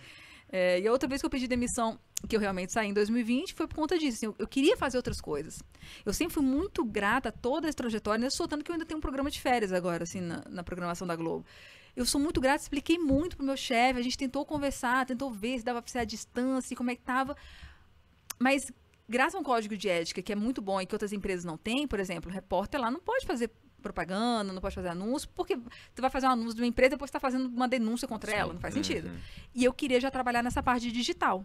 É, e a outra vez que eu pedi demissão, que eu realmente saí em 2020, foi por conta disso. Assim, eu, eu, queria fazer outras coisas. Eu sempre fui muito grata a toda essa trajetória, né? soltando que eu ainda tenho um programa de férias agora, assim, na, na programação da Globo. Eu sou muito grata, expliquei muito pro meu chefe, a gente tentou conversar, tentou ver se dava pra ser a distância, como é que tava. Mas graças a um código de ética que é muito bom e que outras empresas não têm, por exemplo, o repórter lá não pode fazer propaganda, não pode fazer anúncio, porque tu vai fazer um anúncio de uma empresa e depois está fazendo uma denúncia contra Sim. ela, não faz sentido. Uhum. E eu queria já trabalhar nessa parte de digital.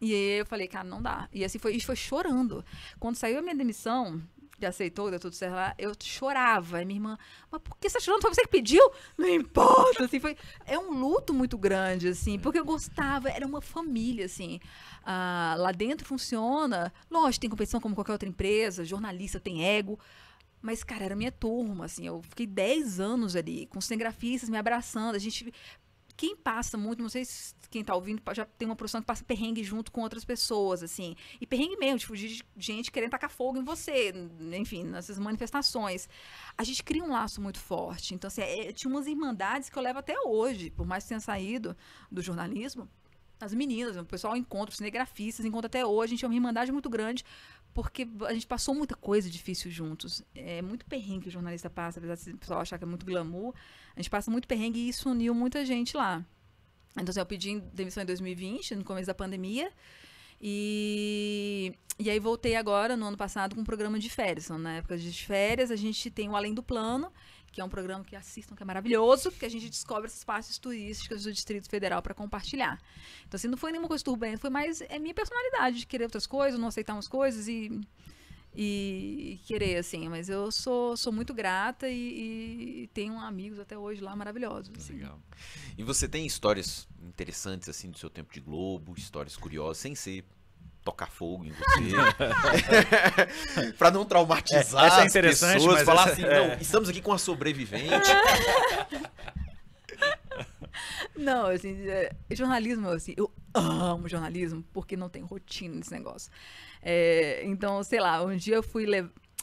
E aí eu falei, cara, não dá. E assim foi, e foi chorando. Quando saiu a minha demissão, de aceitou, deu tudo certo lá, eu chorava. E minha irmã, mas por que você tá chorando? Foi você que pediu? Não importa, assim, foi... É um luto muito grande, assim, porque eu gostava, era uma família, assim. Ah, lá dentro funciona, lógico, tem competição como qualquer outra empresa, jornalista tem ego, mas, cara, era minha turma, assim. Eu fiquei 10 anos ali, com cinegrafistas me abraçando. A gente. Quem passa muito, não sei se quem tá ouvindo já tem uma profissão que passa perrengue junto com outras pessoas, assim. E perrengue mesmo, tipo, de gente querendo tacar fogo em você, enfim, nessas manifestações. A gente cria um laço muito forte. Então, assim, é, tinha umas irmandades que eu levo até hoje, por mais que tenha saído do jornalismo as meninas, o pessoal encontra, os cinegrafistas, encontra até hoje, a gente é uma irmandade muito grande, porque a gente passou muita coisa difícil juntos. É muito perrengue que o jornalista passa, apesar de o pessoal achar que é muito glamour. A gente passa muito perrengue e isso uniu muita gente lá. Então, assim, eu pedi demissão em 2020, no começo da pandemia. E, e aí voltei agora, no ano passado, com um programa de férias. Então, na época de férias, a gente tem o Além do Plano, que é um programa que assistam, que é maravilhoso, que a gente descobre esses espaços turísticos do Distrito Federal para compartilhar. Então, assim, não foi nenhuma coisa turbulenta, foi mais é minha personalidade de querer outras coisas, não aceitar umas coisas e, e querer, assim. Mas eu sou, sou muito grata e, e tenho amigos até hoje lá maravilhosos. Assim. Legal. E você tem histórias interessantes, assim, do seu tempo de Globo, histórias curiosas, sem ser tocar fogo em você. para não traumatizar é, essa é interessante, as pessoas, falar essa... assim, não, é. estamos aqui com a sobrevivente. Não, assim, é, jornalismo, assim, eu amo jornalismo porque não tem rotina nesse negócio. É, então, sei lá, um dia eu fui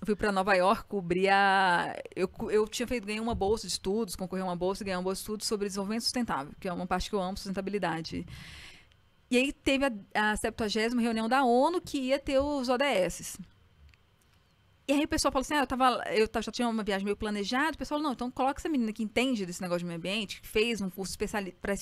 fui para Nova York cobrir a eu, eu tinha feito ganhei uma bolsa de estudos, concorri a uma bolsa, ganhei uma bolsa de estudos sobre desenvolvimento sustentável, que é uma parte que eu amo, sustentabilidade. E aí teve a, a 70 reunião da ONU que ia ter os ODS. E aí o pessoal falou assim: ah, eu, tava, eu já tinha uma viagem meio planejada. O pessoal falou: não, então coloca essa menina que entende desse negócio de meio ambiente, que fez um curso especial pra,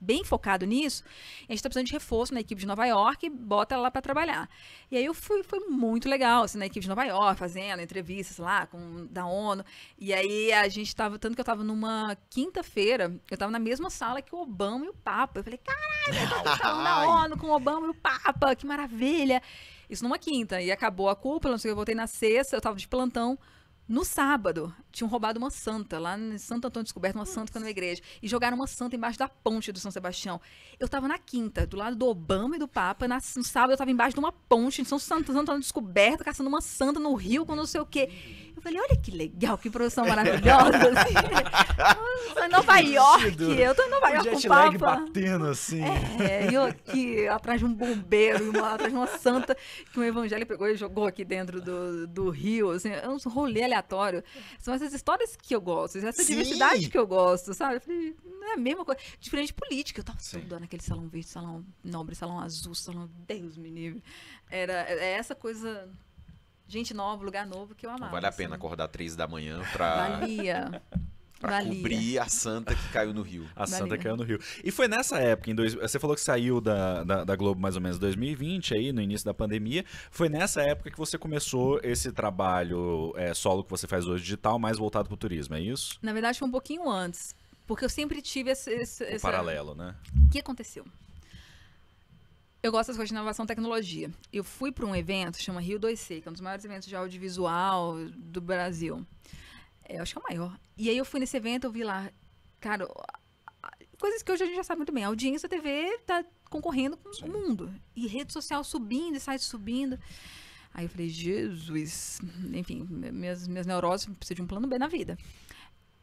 bem focado nisso. a gente tá precisando de reforço na equipe de Nova York, bota ela lá para trabalhar. E aí eu fui, foi muito legal, assim, na equipe de Nova York, fazendo entrevistas lá com da ONU. E aí a gente tava, tanto que eu tava numa quinta-feira, eu tava na mesma sala que o Obama e o Papa. Eu falei: caralho, eu tô falando da ONU com o Obama e o Papa, que maravilha. Isso numa quinta. E acabou a cúpula, não sei o que, eu voltei na sexta, eu tava de plantão. No sábado, tinham roubado uma santa, lá em Santo Antônio Descoberto, uma Nossa. santa que na igreja. E jogaram uma santa embaixo da ponte do São Sebastião. Eu tava na quinta, do lado do Obama e do Papa. Na, no sábado, eu tava embaixo de uma ponte em São Santo, Santo Antônio Descoberto, caçando uma santa no rio com não sei o quê. Falei, olha que legal, que produção maravilhosa. assim. Nossa, Nova York. Eu tô em Nova York com o Papa. batendo assim. É, eu aqui atrás de um bombeiro, uma, atrás de uma santa que um evangelho pegou e jogou aqui dentro do, do rio. Assim, é um rolê aleatório. São essas histórias que eu gosto, essa Sim. diversidade que eu gosto, sabe? Eu falei, não é a mesma coisa. Diferente de política. Eu tava Sim. naquele salão verde, salão nobre, salão azul, salão Deus me livre. Era, era é essa coisa gente nova, lugar novo que eu amava. Não vale a assim. pena acordar três da manhã pra. Valia. Pra Valia. cobrir a santa que caiu no Rio. A Valia. que caiu no Rio. E foi nessa época, em dois, você falou que saiu da, da, da, Globo mais ou menos 2020, aí no início da pandemia. Foi nessa época que você começou esse trabalho é, solo que você faz hoje, digital, mais voltado pro turismo, é isso? Na verdade, foi um pouquinho antes. Porque eu sempre tive esse. esse, esse... paralelo, né? O que aconteceu? Eu gosto das coisas de inovação e tecnologia. Eu fui para um evento, chama Rio 2C, que é um dos maiores eventos de audiovisual do Brasil. É, acho que é o maior. E aí eu fui nesse evento, eu vi lá, cara, coisas que hoje a gente já sabe muito bem. A audiência TV tá concorrendo com o mundo. E rede social subindo, e site subindo. Aí eu falei, Jesus. Enfim, minhas, minhas neuroses precisam de um plano B na vida.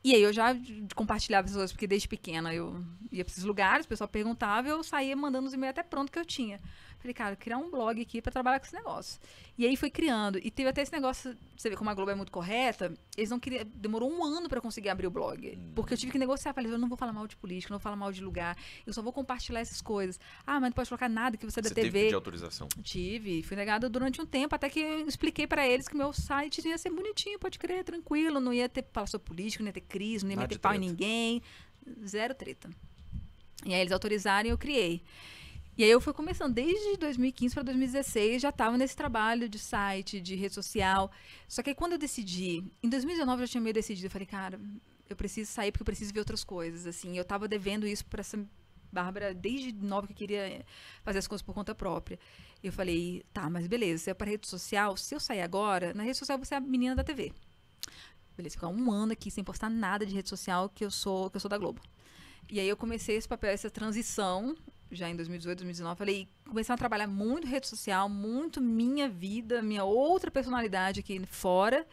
E aí eu já compartilhava coisas porque desde pequena eu ia para esses lugares, o pessoal perguntava, eu saía mandando os e-mails até pronto que eu tinha. Falei, cara, criar um blog aqui para trabalhar com esse negócio. E aí foi criando. E teve até esse negócio, você vê como a Globo é muito correta, eles não queriam, demorou um ano para conseguir abrir o blog. Hum. Porque eu tive que negociar. Falei, eu não vou falar mal de política, não vou falar mal de lugar, eu só vou compartilhar essas coisas. Ah, mas não pode colocar nada que você é da você TV. Teve de autorização? Tive, fui negada durante um tempo, até que eu expliquei para eles que meu site ia ser bonitinho, pode crer, tranquilo, não ia ter falar político, política, não ia ter crise, não ia nada meter pau em ninguém. Zero treta. E aí eles autorizaram e eu criei. E aí eu fui começando desde 2015 para 2016, já estava nesse trabalho de site, de rede social. Só que aí quando eu decidi, em 2019 eu já tinha meio decidido, eu falei, cara, eu preciso sair porque eu preciso ver outras coisas, assim. Eu estava devendo isso para essa Bárbara desde nova que eu queria eh, fazer as coisas por conta própria. Eu falei, tá, mas beleza, se é para rede social, se eu sair agora, na rede social você é a menina da TV. Beleza, ficar um ano aqui sem postar nada de rede social que eu sou, que eu sou da Globo. E aí eu comecei esse papel, essa transição já em 2018, 2019, falei, começando a trabalhar muito rede social, muito minha vida, minha outra personalidade aqui fora.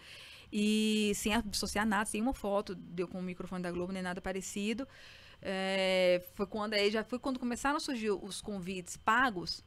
E sem associar nada, sem uma foto, deu com o microfone da Globo, nem nada parecido. É, foi quando aí já foi quando começaram a surgir os convites pagos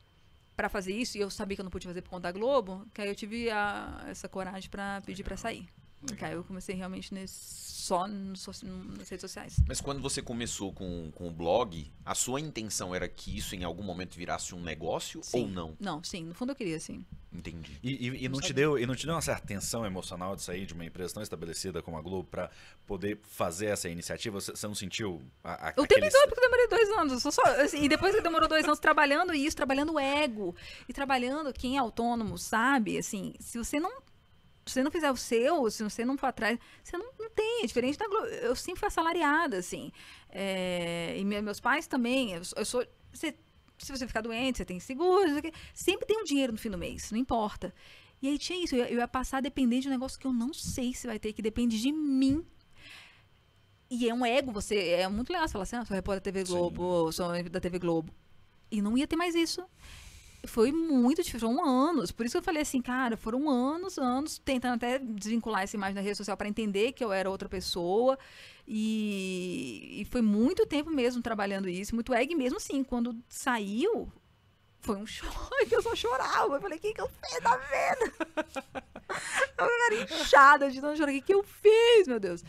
para fazer isso, e eu sabia que eu não podia fazer por conta da Globo, que aí eu tive a, essa coragem para pedir para sair. Legal. Uhum. eu comecei realmente nesse, só no, no, nas redes sociais. Mas quando você começou com, com o blog, a sua intenção era que isso em algum momento virasse um negócio sim. ou não? Não, sim. No fundo eu queria, sim. Entendi. E, e, e não, te deu, e não te deu uma certa tensão emocional de sair de uma empresa tão estabelecida como a Globo para poder fazer essa iniciativa? Você, você não sentiu a, a, O tempo todo, porque eu demorei dois anos. Só, assim, e depois que demorou dois anos trabalhando isso, trabalhando o ego e trabalhando quem é autônomo, sabe? Assim, se você não se você não fizer o seu, se você não for atrás, você não, não tem. É diferente da Globo. Eu sempre fui assalariada, assim. É, e me, meus pais também. Eu, eu sou. Você, se você ficar doente, você tem seguro. Sempre tem um dinheiro no fim do mês, não importa. E aí tinha isso. Eu, eu ia passar a depender de um negócio que eu não sei se vai ter, que depende de mim e é um ego, você é muito legal você falar assim, ah, sou repórter da TV Globo, Sim. sou da TV Globo. E não ia ter mais isso. Foi muito difícil, foram anos. Por isso que eu falei assim, cara, foram anos, anos, tentando até desvincular essa imagem da rede social para entender que eu era outra pessoa. E, e foi muito tempo mesmo trabalhando isso, muito egg mesmo, assim, quando saiu, foi um choque, eu só chorava. Eu falei, o que, que eu fiz da vida? eu era inchada de não chorar, o que, que eu fiz, meu Deus?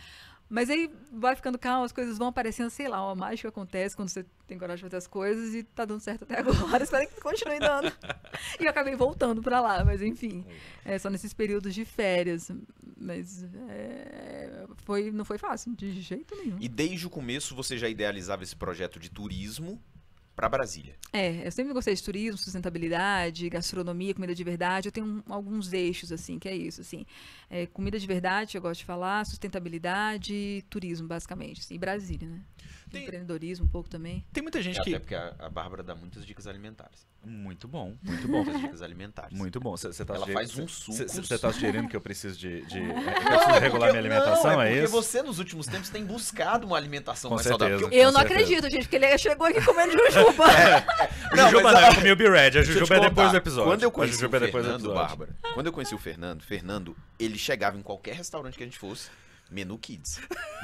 Mas aí vai ficando calmo, as coisas vão aparecendo, sei lá, uma mágica acontece quando você tem coragem de fazer as coisas e tá dando certo até agora. Espero que continue dando. e eu acabei voltando para lá, mas enfim, é. é só nesses períodos de férias. Mas é, foi, não foi fácil, de jeito nenhum. E desde o começo você já idealizava esse projeto de turismo para Brasília. É, eu sempre gostei de turismo, sustentabilidade, gastronomia, comida de verdade. Eu tenho um, alguns eixos, assim, que é isso, assim. É, comida de verdade, eu gosto de falar, sustentabilidade, turismo, basicamente. Assim, e Brasília, né? tem, empreendedorismo um pouco também. Tem muita gente é, que. Até porque a, a Bárbara dá muitas dicas alimentares. Muito bom, muito bom. Muitas dicas alimentares. Muito bom. Cê, cê tá Ela faz um suco. Você tá sugerindo que eu preciso de. de é preciso regular minha alimentação, não, é, é isso? Porque você, nos últimos tempos, tem buscado uma alimentação com mais certeza, saudável. Eu, eu não acredito, gente, porque ele chegou aqui comendo jujuba. é. Não, jujuba não, eu comi o B-Red. A jujuba é depois do episódio. Quando eu conheci é o Fernando, Bárbara, quando eu conheci o Fernando, Fernando, ele chegava em qualquer restaurante que a gente fosse. Menu Kids.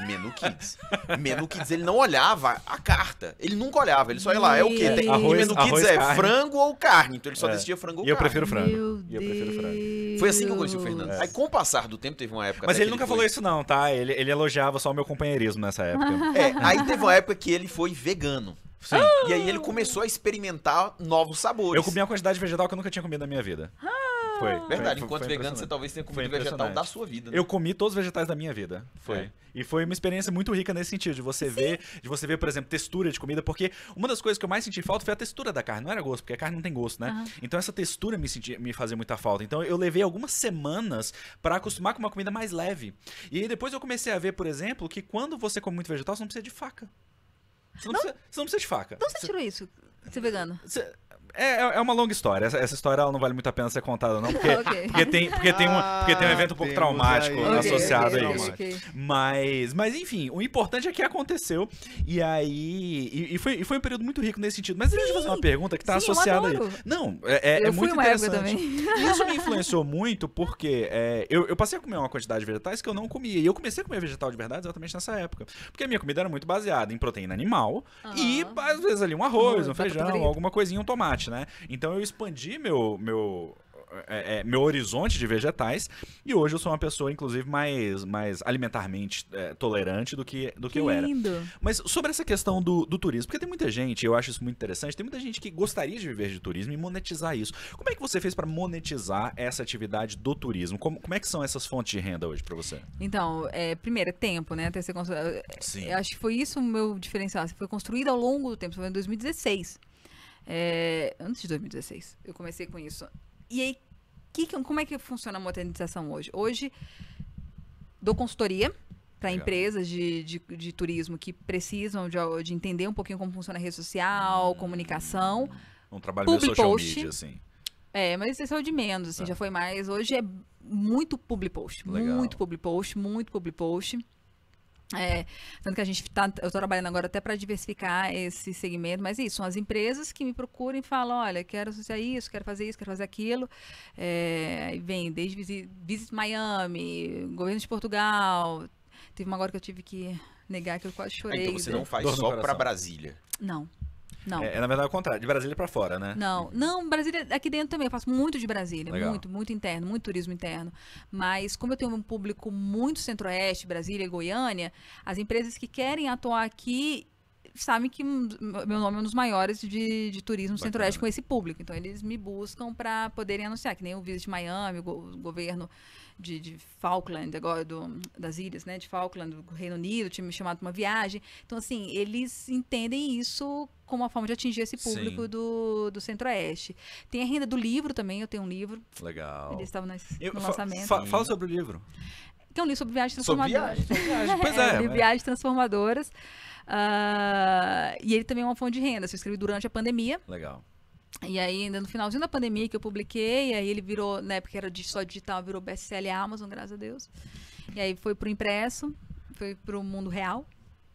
Menu Kids. menu Kids, ele não olhava a carta. Ele nunca olhava. Ele só ia lá, é o quê? Tem, arroz, menu arroz, Kids é carne. frango ou carne. Então ele só é. decidia frango ou e carne. Eu prefiro frango. Meu e eu prefiro frango. Foi assim que eu conheci o Fernando. É. Aí com o passar do tempo teve uma época. Mas ele nunca ele falou isso, não, tá? Ele, ele elogiava só o meu companheirismo nessa época. é, aí teve uma época que ele foi vegano. Sim. Ah! E aí ele começou a experimentar novos sabores. Eu comi uma quantidade vegetal que eu nunca tinha comido na minha vida. Ah! Foi. Verdade, foi, enquanto foi vegano, você talvez tenha comido vegetal da sua vida. Né? Eu comi todos os vegetais da minha vida. Foi. É. E foi uma experiência muito rica nesse sentido, de você Sim. ver, de você ver, por exemplo, textura de comida, porque uma das coisas que eu mais senti falta foi a textura da carne. Não era gosto, porque a carne não tem gosto, né? Uhum. Então essa textura me, senti me fazia muita falta. Então eu levei algumas semanas para acostumar com uma comida mais leve. E aí depois eu comecei a ver, por exemplo, que quando você come muito vegetal, você não precisa de faca. Você não, não? Precisa, você não precisa de faca. Então você tirou isso, ser vegano? Você, é, é, é uma longa história. Essa, essa, história ela não vale muito a pena ser contada, não. Porque, okay. porque, tem, porque, tem, um, porque tem um ah, evento um pouco traumático aí. associado okay, okay, a isso. Mas, mas, enfim, o importante é que aconteceu. E aí. E, e, foi, e foi um período muito rico nesse sentido. Mas deixa eu fazer uma pergunta que está associada aí. Não, é, é, é muito interessante. Isso me influenciou muito porque é, eu, eu, passei a comer uma quantidade de vegetais que eu não comia. E eu comecei a comer vegetal de verdade exatamente nessa época. Porque a minha comida era muito baseada em proteína animal e, ah. às vezes, ali um arroz, um feijão, alguma coisinha, um tomate né? Então eu expandi meu, meu, é, é, meu horizonte de vegetais. E hoje eu sou uma pessoa, inclusive, mais, mais alimentarmente é, tolerante do que, do que, que eu era. Mas sobre essa questão do, do turismo, porque tem muita gente, eu acho isso muito interessante, tem muita gente que gostaria de viver de turismo e monetizar isso. Como é que você fez para monetizar essa atividade do turismo? Como, como é que são essas fontes de renda hoje para você? Então, é, primeiro, é tempo, né? Até ser constru... Sim. Eu acho que foi isso o meu diferencial. Você assim, foi construído ao longo do tempo, foi em 2016. É, antes de 2016, eu comecei com isso. E aí, que, como é que funciona a modernização hoje? Hoje, dou consultoria para empresas de, de, de, turismo que precisam de, de, entender um pouquinho como funciona a rede social, hum, comunicação. Um trabalho meio social post, media, assim. É, mas isso é de menos, assim, tá. já foi mais. Hoje é muito public post. Legal. Muito public post, muito public post. É, tanto que a gente está, eu estou trabalhando agora até para diversificar esse segmento, mas isso, são as empresas que me procuram e falam, olha, quero associar isso, quero fazer isso, quero fazer aquilo, é, vem desde Visit, Visit Miami, governo de Portugal, teve uma agora que eu tive que negar que eu quase ah, então chorei. Então você não faz só para Brasília? Não. Não. É, na verdade, o contrário, de Brasília para fora, né? Não, não, Brasília aqui dentro também. Eu faço muito de Brasília, Legal. muito, muito interno, muito turismo interno. Mas como eu tenho um público muito centro-oeste, Brasília e Goiânia, as empresas que querem atuar aqui sabem que meu nome é um dos maiores de, de turismo centro-oeste com esse público. Então, eles me buscam para poderem anunciar, que nem o Visit Miami, o, go o governo de, de, Falkland, agora do, das ilhas, né? De Falkland, do Reino Unido, tinha me chamado para uma viagem. Então, assim, eles entendem isso como uma forma de atingir esse público Sim. do, do Centro-Oeste. Tem a renda do livro também, eu tenho um livro. Legal. Ele estava no, lançamento. Fa fala sobre o livro. Tem um livro sobre viagens transformadoras. Sobre viagens, sobre viagens. Pois é. é, é. viagens transformadoras. Uh, e ele também é uma fonte de renda. Eu escrevi durante a pandemia. Legal. E aí, ainda no finalzinho da pandemia que eu publiquei, aí ele virou, na né, época era só digital, virou BSL Amazon, graças a Deus. E aí foi pro impresso, foi pro mundo real.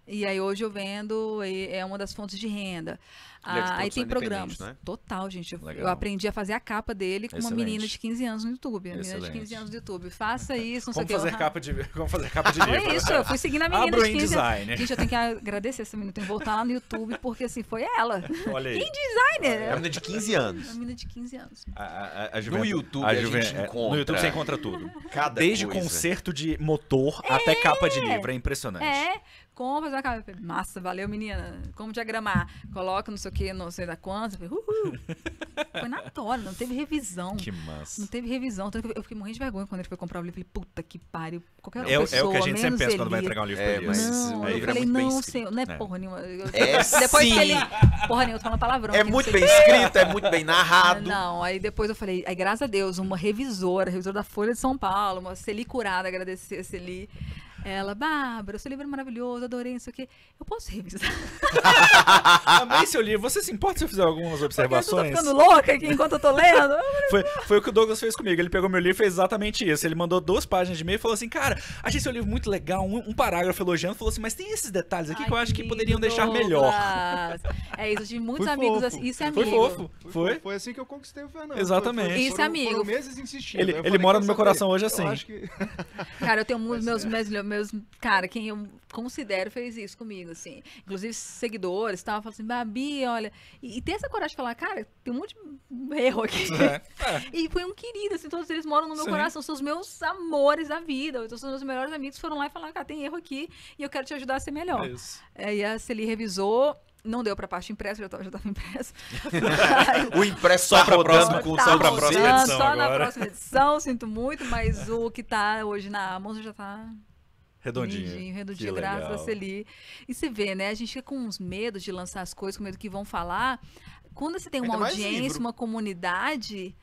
E aí hoje eu vendo, é uma das fontes de renda. Ah, aí tem programas. Né? Total, gente. Eu, eu, aprendi a fazer a capa dele com Excelente. uma menina de 15 anos no YouTube. Uma menina de 15 anos no YouTube. Faça isso, não sei o que. Fazer eu... Ah. capa de, vamos fazer capa de é livro. é isso, eu fui seguindo a menina de 15 anos anos. Gente, eu tenho que agradecer essa menina. Eu tenho que voltar lá no YouTube, porque assim, foi ela. Olha aí. designer. É uma menina de 15 é. anos. É uma menina de 15 anos. A, a, a No YouTube a, a é, encontra. No YouTube você encontra tudo. Cada Desde coisa. concerto de motor é. até capa de livro. É impressionante. É compras na casa. Massa, valeu, menina. Como diagramar? Coloca não sei o que, não sei da quanto. Falei, Foi na tora, não teve revisão. Que massa. Não teve revisão. Então, eu fiquei morrendo de vergonha quando ele foi comprar o livro. Falei, puta que pariu. Qualquer é, pessoa, é o que a gente sempre pensa ele. quando vai entregar um livro é, pra ele. Mas, não, eu falei, é não, senhor, não é, é. porra nenhuma. Eu, é depois sim. que ele. Porra nenhuma, eu tá tô falando palavrão. É muito bem escrito, é muito bem narrado. Não, aí depois eu falei, aí graças a Deus, uma revisora, revisora da Folha de São Paulo, uma Celi curada, agradecer a Celi. Ela, Bárbara, seu livro é maravilhoso, adorei, não sei o quê. Eu posso revisar? Amei seu livro. Você se importa se eu fizer algumas tá observações? eu tô ficando louca aqui enquanto eu tô lendo. foi, foi o que o Douglas fez comigo. Ele pegou meu livro e fez exatamente isso. Ele mandou duas páginas de e-mail e falou assim, cara, achei seu livro muito legal, um, um parágrafo elogiando, falou assim, mas tem esses detalhes aqui Ai, que eu acho que poderiam Douglas. deixar melhor. É isso, eu tive muitos foi amigos fofo. assim. Isso é amigo. Foi fofo. Foi? Foi assim que eu conquistei o Fernando. Exatamente. Foi, foi, isso é amigo. Foram meses insistindo. Ele, ele mora no meu coração hoje assim. Eu acho que... cara, eu tenho meus, meus, meus meus, cara, quem eu considero fez isso comigo, assim. Inclusive, seguidores estavam falando assim, Babi, olha. E, e ter essa coragem de falar, cara, tem um monte de erro aqui. É, é. E foi um querido, assim, todos eles moram no meu Sim. coração, são os meus amores da vida. Então, são os meus melhores amigos foram lá e falaram, cara, tem erro aqui e eu quero te ajudar a ser melhor. É Aí é, a Celi revisou não deu para parte impressa, já estava impressa. o impresso tá só tá para próximo, tá para próxima edição Só agora. na próxima edição, sinto muito, mas o que está hoje na Amazon já está Redondinho. Redondinho, redondinho, que graças legal. a Celi. E você vê, né? A gente fica com uns medos de lançar as coisas, com medo que vão falar. Quando você tem uma Ainda audiência, uma comunidade,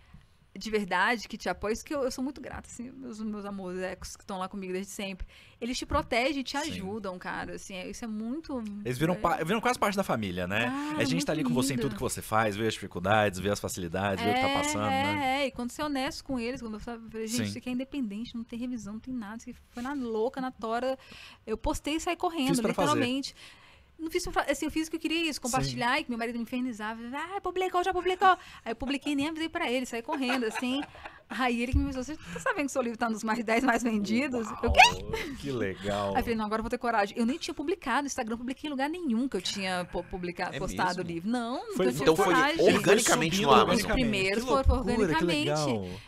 de verdade que te apoia, isso que eu, eu sou muito grata, assim, meus, meus amores, ecos é, que estão lá comigo desde sempre. Eles te protegem, te Sim. ajudam, cara, assim, é, isso é muito... Eles viram, é... viram quase parte da família, né? Ah, a gente tá ali com você em tudo que você faz, vê as dificuldades, vê as facilidades, é, vê o que tá é, passando, né? é, né? É, e quando você é honesto com eles, quando eu falo, gente, Sim. isso aqui é independente, não tem revisão, não tem nada, isso foi na louca, na tora, eu postei e saí correndo, literalmente. Fazer não fiz, assim, eu fiz o que eu queria isso, compartilhar, Sim. e que meu marido me infernizava. Ah, publicou, já publicou. Aí eu publiquei nem avisei pra ele, saí correndo, assim. Aí ele que me avisou, você tá sabendo que seu livro tá nos mais 10 mais vendidos? Uau, eu, quê? Que legal. Aí eu falei, não, agora eu vou ter coragem. Eu nem tinha publicado no Instagram, publiquei em lugar nenhum que eu tinha publicado, é postado o livro. Não, foi, tinha então foi organicamente no Amazon. Os primeiros foram organicamente.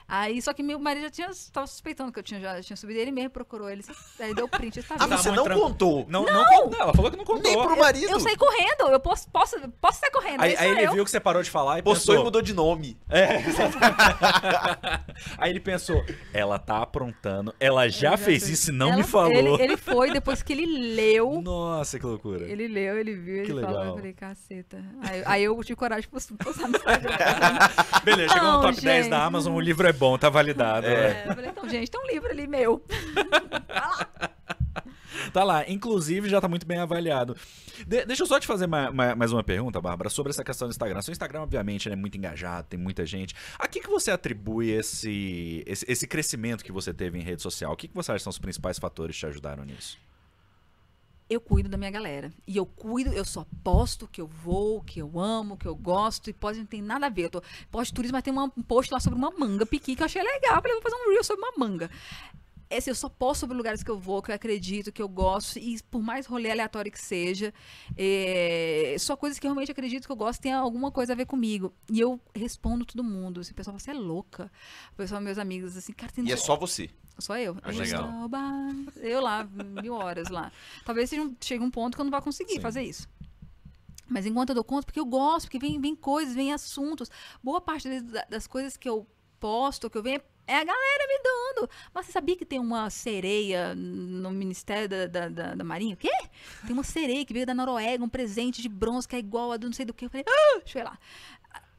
Aí, só que meu marido já tinha, tava suspeitando que eu tinha, já tinha subido, ele mesmo procurou ele, assim, aí deu print. Tá ah, você tá, não contou? Não, não, ela falou que não contou. Nem pro marido. Eu, eu saí correndo, eu posso, posso, posso sair correndo. Aí, aí ele eu. viu que você parou de falar e postou e mudou de nome. É, exatamente. Aí ele pensou, ela tá aprontando, ela já, já fez, isso e não ela, me falou. Ele, ele, foi, depois que ele leu. Nossa, que loucura. Ele leu, ele viu, ele legal. falou, eu falei, caceta. Aí, aí eu tive coragem de postar no Instagram. Beleza, chegou no top gente. 10 da Amazon, o livro é bom, tá validado. É. É, eu falei, então, gente, tem um livro ali meu. Vai lá tá lá. Inclusive, já tá muito bem avaliado. De deixa eu só te fazer ma ma mais uma pergunta, Bárbara, sobre essa questão do Instagram. Seu Instagram, obviamente, é muito engajado, tem muita gente. A que, que você atribui esse, esse, esse crescimento que você teve em rede social? O que, que você acha que são os principais fatores que te ajudaram nisso? eu cuido da minha galera. E eu cuido, eu só posto que eu vou, que eu amo, que eu gosto. E pode não tem nada a ver. Eu tô, posto turismo, mas tem uma, um post lá sobre uma manga piqui que eu achei legal. Eu falei, vou fazer um reel sobre uma manga é assim, eu só posto sobre lugares que eu vou, que eu acredito, que eu gosto, e por mais rolê aleatório que seja, é, só coisas que eu realmente acredito que eu gosto tem alguma coisa a ver comigo. E eu respondo todo mundo. Assim, o pessoal você é louca. O pessoal, meus amigos, assim, cara, tem E é só você. Só eu. Acho eu, legal. eu lá, mil horas lá. Talvez seja um, chegue um ponto que eu não vá conseguir Sim. fazer isso. Mas enquanto eu dou conta, porque eu gosto, porque vem, vem coisas, vem assuntos. Boa parte das, das coisas que eu posto, que eu venho é é a galera me dando. Mas você sabia que tem uma sereia no Ministério da, da, da, da Marinha? O quê? Tem uma sereia que veio da Noruega, um presente de bronze que é igual a do não sei do que. Eu falei, ah! deixa eu ir lá.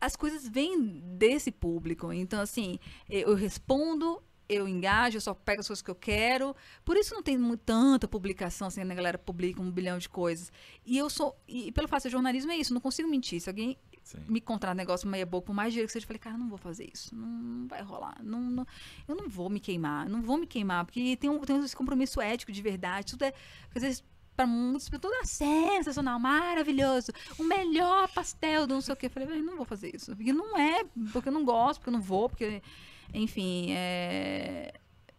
As coisas vêm desse público. Então, assim, eu respondo, eu engajo, eu só pego as coisas que eu quero. Por isso não tem tanta publicação, assim, né? a galera publica um bilhão de coisas. E eu sou. E pelo fato de jornalismo é isso, não consigo mentir. Se alguém Sim. me encontrar um negócio meia é boca, por mais dinheiro que seja, eu falei, cara, não vou fazer isso, não, vai rolar, não, não, eu não vou me queimar, não vou me queimar, porque tem, um, tem esse compromisso ético de verdade, tudo é, às vezes, para muitos, tudo é sensacional, maravilhoso, o melhor pastel do não sei o que, eu falei, não vou fazer isso, porque não é, porque eu não gosto, porque eu não vou, porque, enfim, é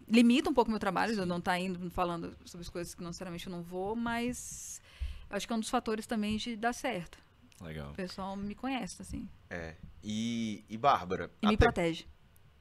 limita um pouco meu trabalho, eu não estar tá indo falando sobre as coisas que não necessariamente eu não vou, mas acho que é um dos fatores também de dar certo. Legal. O pessoal me conhece, assim. É. E, e Bárbara. E me protege.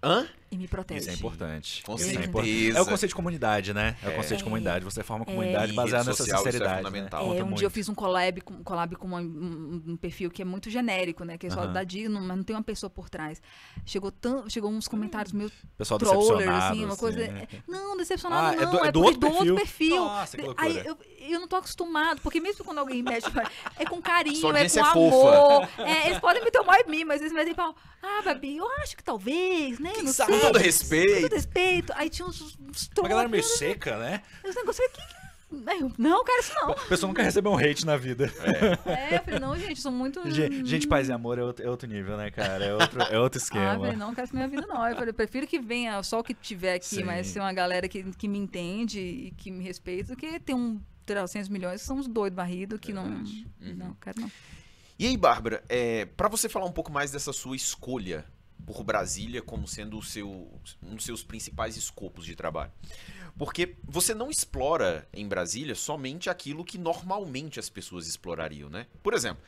Hã? E me protege. Isso é importante. Com É, importante. é o conceito de comunidade, né? É, é o conceito de comunidade. Você forma é. comunidade é. baseada nessa sinceridade. Né? é fundamental. um muito. dia eu fiz um collab com, collab com um, um, perfil que é muito genérico, né? Que é só da Dino, mas não tem uma pessoa por trás. Chegou, tão, chegou uns comentários meus Pessoal assim, decepcionado. assim, uma coisa. Assim, não, decepcionado ah, é não. É do, é do outro do perfil. Outro perfil. Nossa, Aí eu, eu não tô acostumado, porque mesmo quando alguém mexe, é com carinho, é com amor. eles podem me tomar em mim, mas eles me dizem, ah, Babi, eu acho que talvez, né? quem sabe, com todo respeito. Com todo respeito. Aí tinha uns, uns Uma galera meio né? seca, né? Os negócios aqui. Não, cara, isso não. A pessoa nunca recebeu um hate na vida. É, é eu falei, não, gente, sou muito. Gente, gente, paz e amor é outro, é outro nível, né, cara? É outro, é outro esquema. Ah, eu falei, não, cara, isso não minha vida, não. Eu falei, prefiro que venha só o que tiver aqui, Sim. mas ser uma galera que, que me entende e que me respeita, do que ter um 300 milhões que são uns doidos barridos que Verdade. não. Uhum. Não, cara, não. E aí, Bárbara, é, para você falar um pouco mais dessa sua escolha por Brasília como sendo o seu, um dos seus principais escopos de trabalho. Porque você não explora em Brasília somente aquilo que normalmente as pessoas explorariam, né? Por exemplo,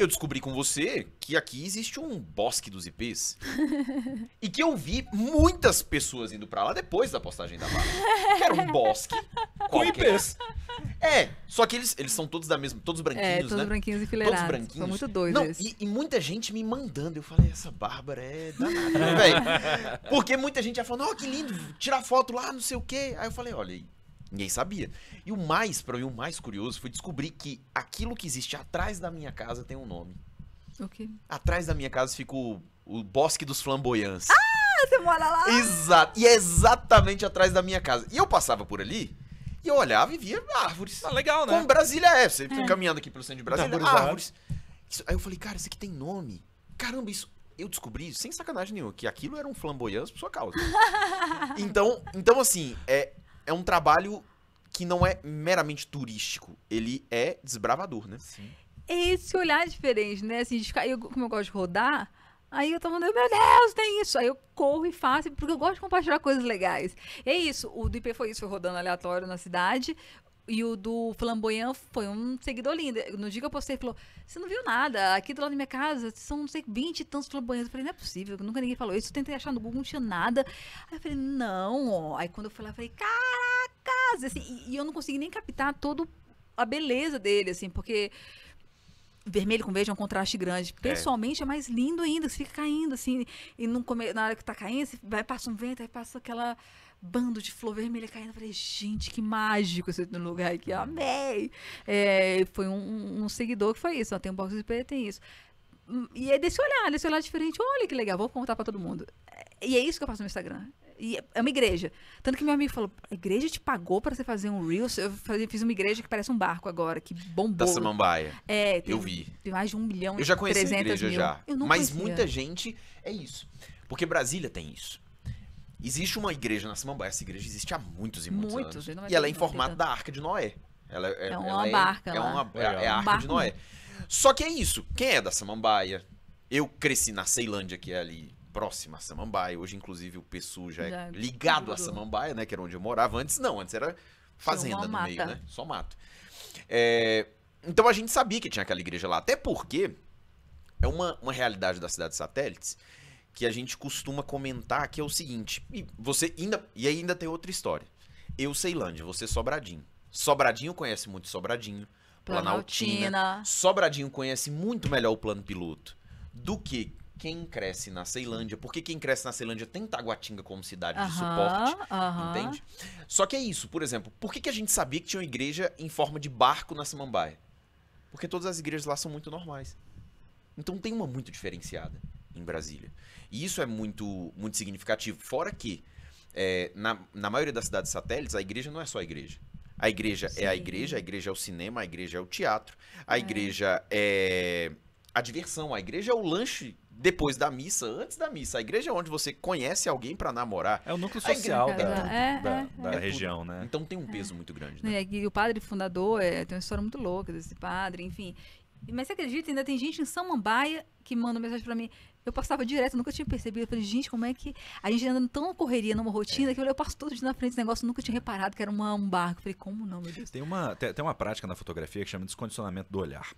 eu descobri com você que aqui existe um bosque dos IPs. e que eu vi muitas pessoas indo para lá depois da postagem da barra. Que era um bosque com IPs. É, só que eles, eles são todos da mesma, todos branquinhos, é, todos né? branquinhos fileirados Todos branquinhos. muito doidos Não, e, e, muita gente me mandando. Eu falei, essa Bárbara é danada, né, velho. Porque muita gente já falando, ó, oh, que lindo, tirar foto lá, não sei o quê. Aí eu falei, olha aí Ninguém sabia. E o mais, para mim, o mais curioso foi descobrir que aquilo que existe atrás da minha casa tem um nome. O okay. quê? Atrás da minha casa fica o, o Bosque dos Flamboyants. Ah, você mora lá? Exato. E é exatamente atrás da minha casa. E eu passava por ali e eu olhava e via árvores. Ah, legal, né? Como Brasília é. Você é. caminhando aqui pelo centro de Brasília, árvores. É. árvores. Isso, aí eu falei, cara, isso aqui tem nome. Caramba, isso, eu descobri, sem sacanagem nenhuma, que aquilo era um flamboyante por sua causa. então, então assim, é, é um trabalho que não é meramente turístico, ele é desbravador, né? Sim. É esse olhar diferente, né? Assim, eu, como eu gosto de rodar, Aí eu tô falando, meu Deus, tem isso. Aí eu corro e faço, porque eu gosto de compartilhar coisas legais. E é isso, o do IP foi isso, foi rodando aleatório na cidade. E o do Flamboyant foi um seguidor lindo. No dia que eu postei, ele falou: Você não viu nada? Aqui do lado da minha casa são, não sei, 20 e tantos flamboyantes. Eu falei: Não é possível, nunca ninguém falou isso. Eu tentei achar no Google, não tinha nada. Aí eu falei: Não. Aí quando eu fui lá, eu falei: Caracas! Assim, e, e eu não consegui nem captar toda a beleza dele, assim, porque vermelho com verde é um contraste grande. É. Pessoalmente é, é mais lindo ainda, você fica caindo assim, e não na hora que tá caindo, você vai passa um vento, aí passa aquela bando de flor vermelha caindo. Eu falei, gente, que mágico esse lugar aqui, amei! É, foi um, um, seguidor que foi isso, ó, tem um box de preto, tem isso. Hum, e é desse olhar, desse olhar diferente. Olha que legal, vou contar para todo mundo. É, e é isso que eu faço no Instagram. E é uma igreja. Tanto que meu amigo falou: a igreja te pagou para você fazer um Reels? Eu fiz uma igreja que parece um barco agora, que bombou. Da Samambaia. É, tem, eu vi. Tem mais de um milhão Eu já conheci a igreja mil. já. Mas conhecia. muita gente é isso. Porque Brasília tem isso. Existe uma igreja na Samambaia, essa igreja existe há muitos e muitos, muitos anos. E é ela é em formato da Arca de Noé. Ela, é, é uma é barca. É, é, uma, é, é a Arca de Noé. Só que é isso. Quem é da Samambaia? Eu cresci na Ceilândia, que é ali próxima à Samambaia. Hoje, inclusive, o Pessu já, é já é ligado à Samambaia, né? Que era onde eu morava. Antes não, antes era fazenda no mata. meio, né? Só mato. então a gente sabia que tinha aquela igreja lá. Até porque é uma, uma realidade da cidade de satélites que a gente costuma comentar, que é o seguinte, e você ainda e ainda tem outra história. Eu Ceilândia, você é Sobradinho. Sobradinho conhece muito Sobradinho, Planaltina. Planaltina. Sobradinho conhece muito melhor o plano piloto do que quem cresce na Ceilândia, porque quem cresce na Ceilândia tem Taguatinga como cidade de suporte, entende? Só que é isso, por exemplo, por que, que a gente sabia que tinha uma igreja em forma de barco na Samambaia? Porque todas as igrejas lá são muito normais. Então tem uma muito diferenciada em Brasília. E isso é muito, muito significativo. Fora que, é, na, na maioria das cidades satélites, a igreja não é só a igreja. A igreja Sim. é a igreja, a igreja é o cinema, a igreja é o teatro, a é. igreja é a diversão, a igreja é o lanche depois da missa, antes da missa. A igreja é onde você conhece alguém para namorar. É o núcleo social igreja, da, é, é, é, da, é, da é. região, né? Então tem um é. peso muito grande. Né? E o padre fundador é, tem uma história muito louca desse padre, enfim. Mas você acredita, ainda tem gente em Samambaia que manda mensagem para mim. Eu passava direto, nunca tinha percebido. Eu falei, gente, como é que. A gente andando tão correria numa rotina que eu, eu passo todo dia na frente desse negócio, nunca tinha reparado que era uma, um barco. Eu falei, como não, meu Deus? Tem uma, tem, tem uma prática na fotografia que chama descondicionamento do olhar.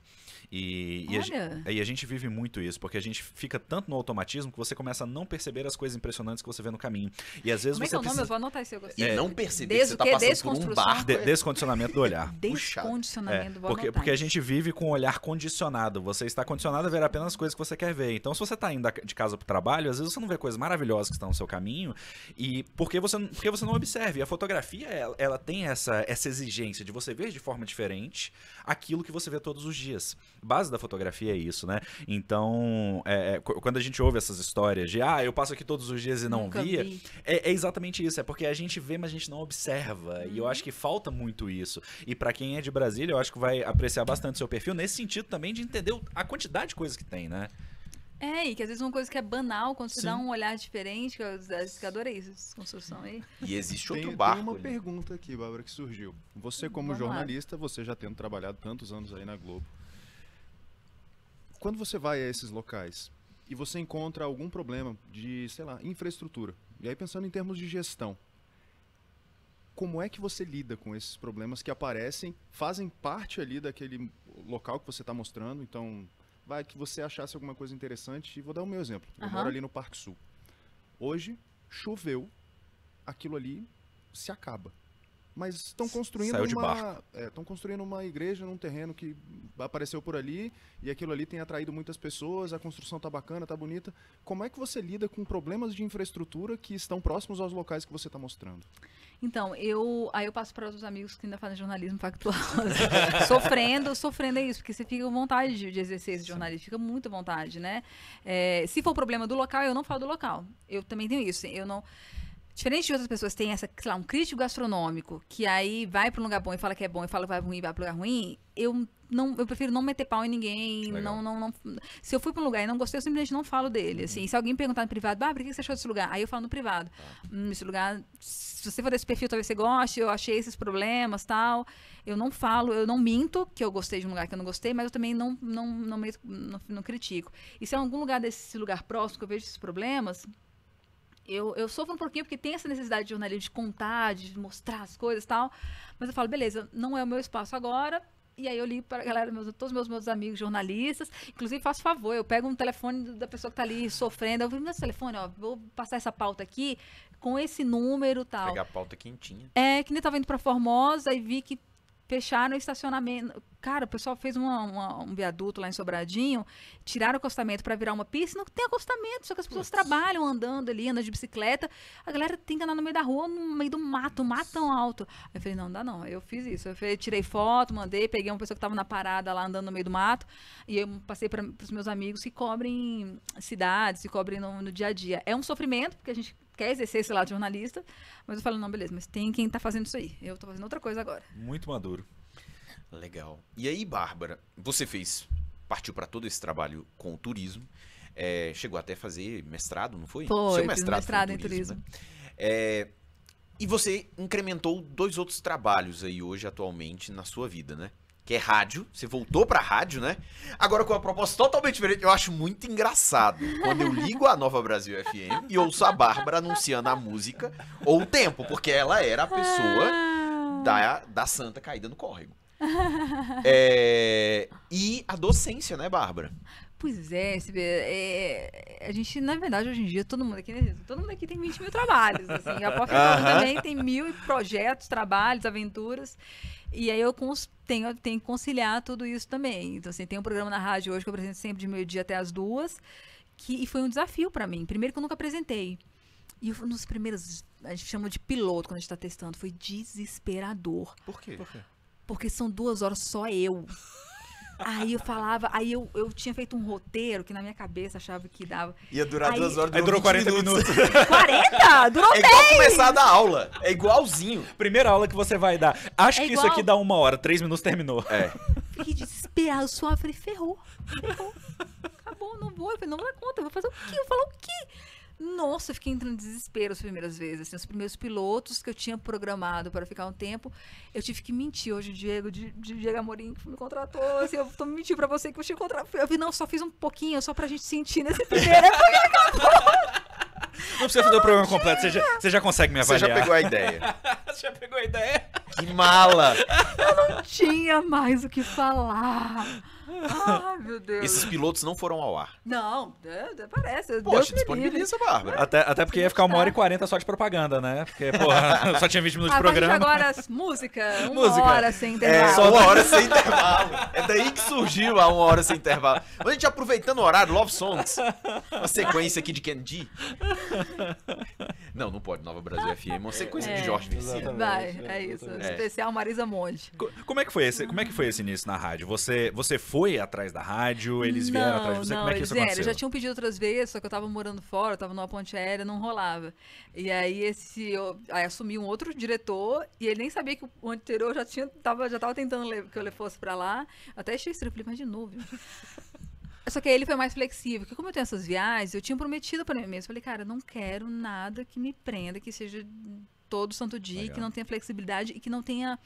E, e, a, e, a, gente vive muito isso, porque a gente fica tanto no automatismo que você começa a não perceber as coisas impressionantes que você vê no caminho. E às vezes como é você. é nome? Precisa... Eu vou anotar esse negócio. E é, não perceber des, que você tá passando por um barco. De, descondicionamento do olhar. Descondicionamento, é, porque, porque a gente vive com o olhar condicionado. Você está condicionado a ver apenas as coisas que você quer ver. Então, se você está saindo de casa pro trabalho, às vezes você não vê coisas maravilhosas que estão no seu caminho e porque você, porque você não observa. E a fotografia, ela, ela tem essa, essa exigência de você ver de forma diferente aquilo que você vê todos os dias. A base da fotografia é isso, né? Então, é, é quando a gente ouve essas histórias de, ah, eu passo aqui todos os dias e não Nunca via, vi. é, é, exatamente isso. É porque a gente vê, mas a gente não observa. Uhum. E eu uhum. acho que falta muito isso. E para quem é de Brasília, eu acho que vai apreciar bastante seu perfil nesse sentido também de entender a quantidade de coisas que tem, né? É, e que às vezes uma coisa que é banal, quando você dá um olhar diferente, que eu adorei essa construção aí. E existe outro tem, barco. Tem uma ali. pergunta aqui, Bárbara, que surgiu. Você, como Vamos jornalista, lá. você já tendo trabalhado tantos anos aí na Globo, quando você vai a esses locais e você encontra algum problema de, sei lá, infraestrutura, e aí pensando em termos de gestão, como é que você lida com esses problemas que aparecem, fazem parte ali daquele local que você está mostrando, então vai que você achasse alguma coisa interessante. E vou dar o meu exemplo. Eu uhum. moro ali no Parque Sul. Hoje, choveu, aquilo ali se acaba mas estão construindo Saiu uma é, estão é, construindo uma igreja num terreno que apareceu por ali e aquilo ali tem atraído muitas pessoas a construção tá bacana tá bonita como é que você lida com problemas de infraestrutura que estão próximos aos locais que você está mostrando então eu aí eu passo para os amigos que ainda fazem jornalismo factual sofrendo sofrendo é isso porque você fica com vontade de, de exercer esse jornalismo fica muito vontade né é, se for problema do local eu não falo do local eu também tenho isso eu não Diferente de outras pessoas que têm essa, sei lá, um crítico gastronômico que aí vai para um lugar bom e fala que é bom e fala que vai ruim e vai para lugar ruim, eu não, eu prefiro não meter pau em ninguém, não, não, não. Se eu fui para um lugar e não gostei, eu simplesmente não falo dele, uhum. assim. Se alguém perguntar no privado, ah, por que você achou desse lugar? Aí eu falo no privado. Ah. Hum, esse lugar, se você for desse perfil, talvez você goste, eu achei esses problemas, tal. Eu não falo, eu não minto que eu gostei de um lugar que eu não gostei, mas eu também não não não, não, não, não critico. E se é algum lugar desse lugar próximo que eu vejo esses problemas, eu, eu sofro um pouquinho porque tem essa necessidade de jornalismo de contar, de mostrar as coisas e tal. Mas eu falo, beleza, não é o meu espaço agora. E aí eu ligo para a galera, meus, todos os meus, meus amigos jornalistas. Inclusive, faço favor, eu pego um telefone da pessoa que está ali sofrendo. Eu vi meu é telefone, ó, vou passar essa pauta aqui com esse número tal. Pegar a pauta quentinha. É, que nem estava indo para Formosa e vi que fecharam o estacionamento. Cara, o pessoal fez uma, uma, um viaduto lá em Sobradinho, tiraram o acostamento para virar uma pista, não tem acostamento, só que as pessoas trabalham andando ali, andam de bicicleta. A galera tem que andar no meio da rua, no meio do mato, mato tão alto. Eu falei, não, não dá não. Eu fiz isso. Eu falei, tirei foto, mandei, peguei uma pessoa que estava na parada lá andando no meio do mato, e eu passei para os meus amigos que cobrem cidades, que cobrem no, no dia a dia. É um sofrimento, porque a gente quer exercer esse lado de jornalista, mas eu falo, não, beleza, mas tem quem tá fazendo isso aí. Eu tô fazendo outra coisa agora. Muito maduro. Legal. E aí, Bárbara, você fez, partiu para todo esse trabalho com o turismo, é, chegou até a fazer mestrado, não foi? Foi, Seu mestrado, mestrado em turismo. turismo. É, e você incrementou dois outros trabalhos aí hoje, atualmente, na sua vida, né? que é rádio. Você voltou pra rádio, né? Agora com uma proposta totalmente diferente. Eu acho muito engraçado quando eu ligo a Nova Brasil FM e ouço a Bárbara anunciando a música ou o tempo, porque ela era a pessoa da, da santa caída no córrego. É, e a docência, né, Bárbara? Pois é, é, é, a gente, na verdade, hoje em dia, todo mundo aqui, né, todo mundo aqui tem 20 mil trabalhos, assim, a Pop também tem mil projetos, trabalhos, aventuras, e aí eu tenho, tenho que conciliar tudo isso também. Então, assim, tem um programa na rádio hoje que eu apresento sempre de meio-dia até as duas, que e foi um desafio para mim, primeiro que eu nunca apresentei, e eu, nos primeiros, a gente chama de piloto quando a gente tá testando, foi desesperador. Por quê? Por quê? Porque são duas horas só eu. Aí eu falava, aí eu, eu tinha feito um roteiro que na minha cabeça achava que dava. Ia durar aí, duas horas, durou, aí durou 40 minutos. minutos. 40? Durou 10! É igual começar da aula. É igualzinho. Primeira aula que você vai dar. Acho é que igual... isso aqui dá uma hora, três minutos terminou. É. Fiquei desesperado, suave. Falei, ferrou. Ferrou. Acabou, não vou. Eu falei, não vou dar conta. Eu vou fazer o quê? Eu vou falar o quê? Nossa, eu fiquei entrando em desespero as primeiras vezes. Assim, os primeiros pilotos que eu tinha programado para ficar um tempo, eu tive que mentir. Hoje o Diego, de, de Diego Amorim, que me contratou, assim, eu tô mentindo para você que eu te encontrar. Eu vi, não, só fiz um pouquinho, só pra gente sentir nesse primeiro. Não precisa fazer o programa completo, você já, você já consegue me avaliar. Você já pegou a ideia. você já pegou a ideia? Que mala! Eu não tinha mais o que falar. Ai, meu Deus. Esses pilotos não foram ao ar. Não, é, é, parece. Poxa, Deus disponibiliza, Bárbara. Até, até porque ia ficar uma hora e quarenta só de propaganda, né? Porque, porra, só tinha 20 minutos de programa. agora música, uma música. hora sem é, intervalo. É, só uma hora sem intervalo. É daí que surgiu a uma hora sem intervalo. Mas a gente aproveitando o horário, Love Songs. Uma sequência aqui de Candy. Não, não pode. Nova Brasil FM. Uma sequência é, de Jorge Vai, é isso. Especial Marisa Monte. Como é que foi esse, como é que foi esse início na rádio? Você, você foi foi atrás da rádio? Eles não, vieram atrás de você? Não, Como é que isso aconteceu? Eu já tinham pedido outras vezes, só que eu tava morando fora, tava numa ponte aérea, não rolava. E aí esse. Eu, aí assumiu um outro diretor e ele nem sabia que o anterior já tinha. Tava, já tava tentando que eu fosse pra lá. Até achei estranho, falei, mas de novo. Só que aí ele foi mais flexível, porque como eu tenho essas viagens, eu tinha prometido para mim mesmo, falei, cara, eu não quero nada que me prenda, que seja todo santo dia, Legal. que não tenha flexibilidade e que não tenha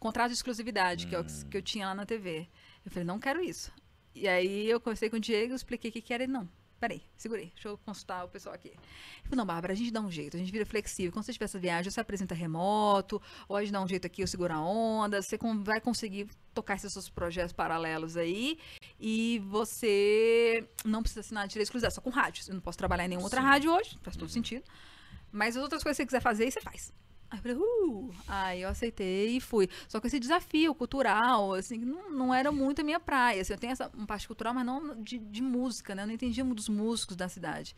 contrato de exclusividade, hum. que é o hum. que eu tinha lá na TV. Eu falei, não quero isso. E aí eu conversei com o Diego, expliquei o que, que era e não. Peraí, segurei, deixa eu consultar o pessoal aqui. Ele falou, não, Bárbara, a gente dá um jeito, a gente vira flexível. Quando você tiver essa viagem, você apresenta remoto, ou a gente dá um jeito aqui, eu seguro a onda, você vai conseguir tocar esses seus projetos paralelos aí, e você não precisa assinar direito exclusivo, só com rádio. Eu não posso trabalhar em nenhuma Sim. outra rádio hoje, faz todo uhum. sentido. Mas as outras coisas que você quiser fazer, você faz. Aí eu falei, uh! Aí eu aceitei e fui. Só que esse desafio cultural, assim, não, não era muito a minha praia. Assim, eu tenho essa parte cultural, mas não de, de música, né? Eu não entendia dos músicos da cidade.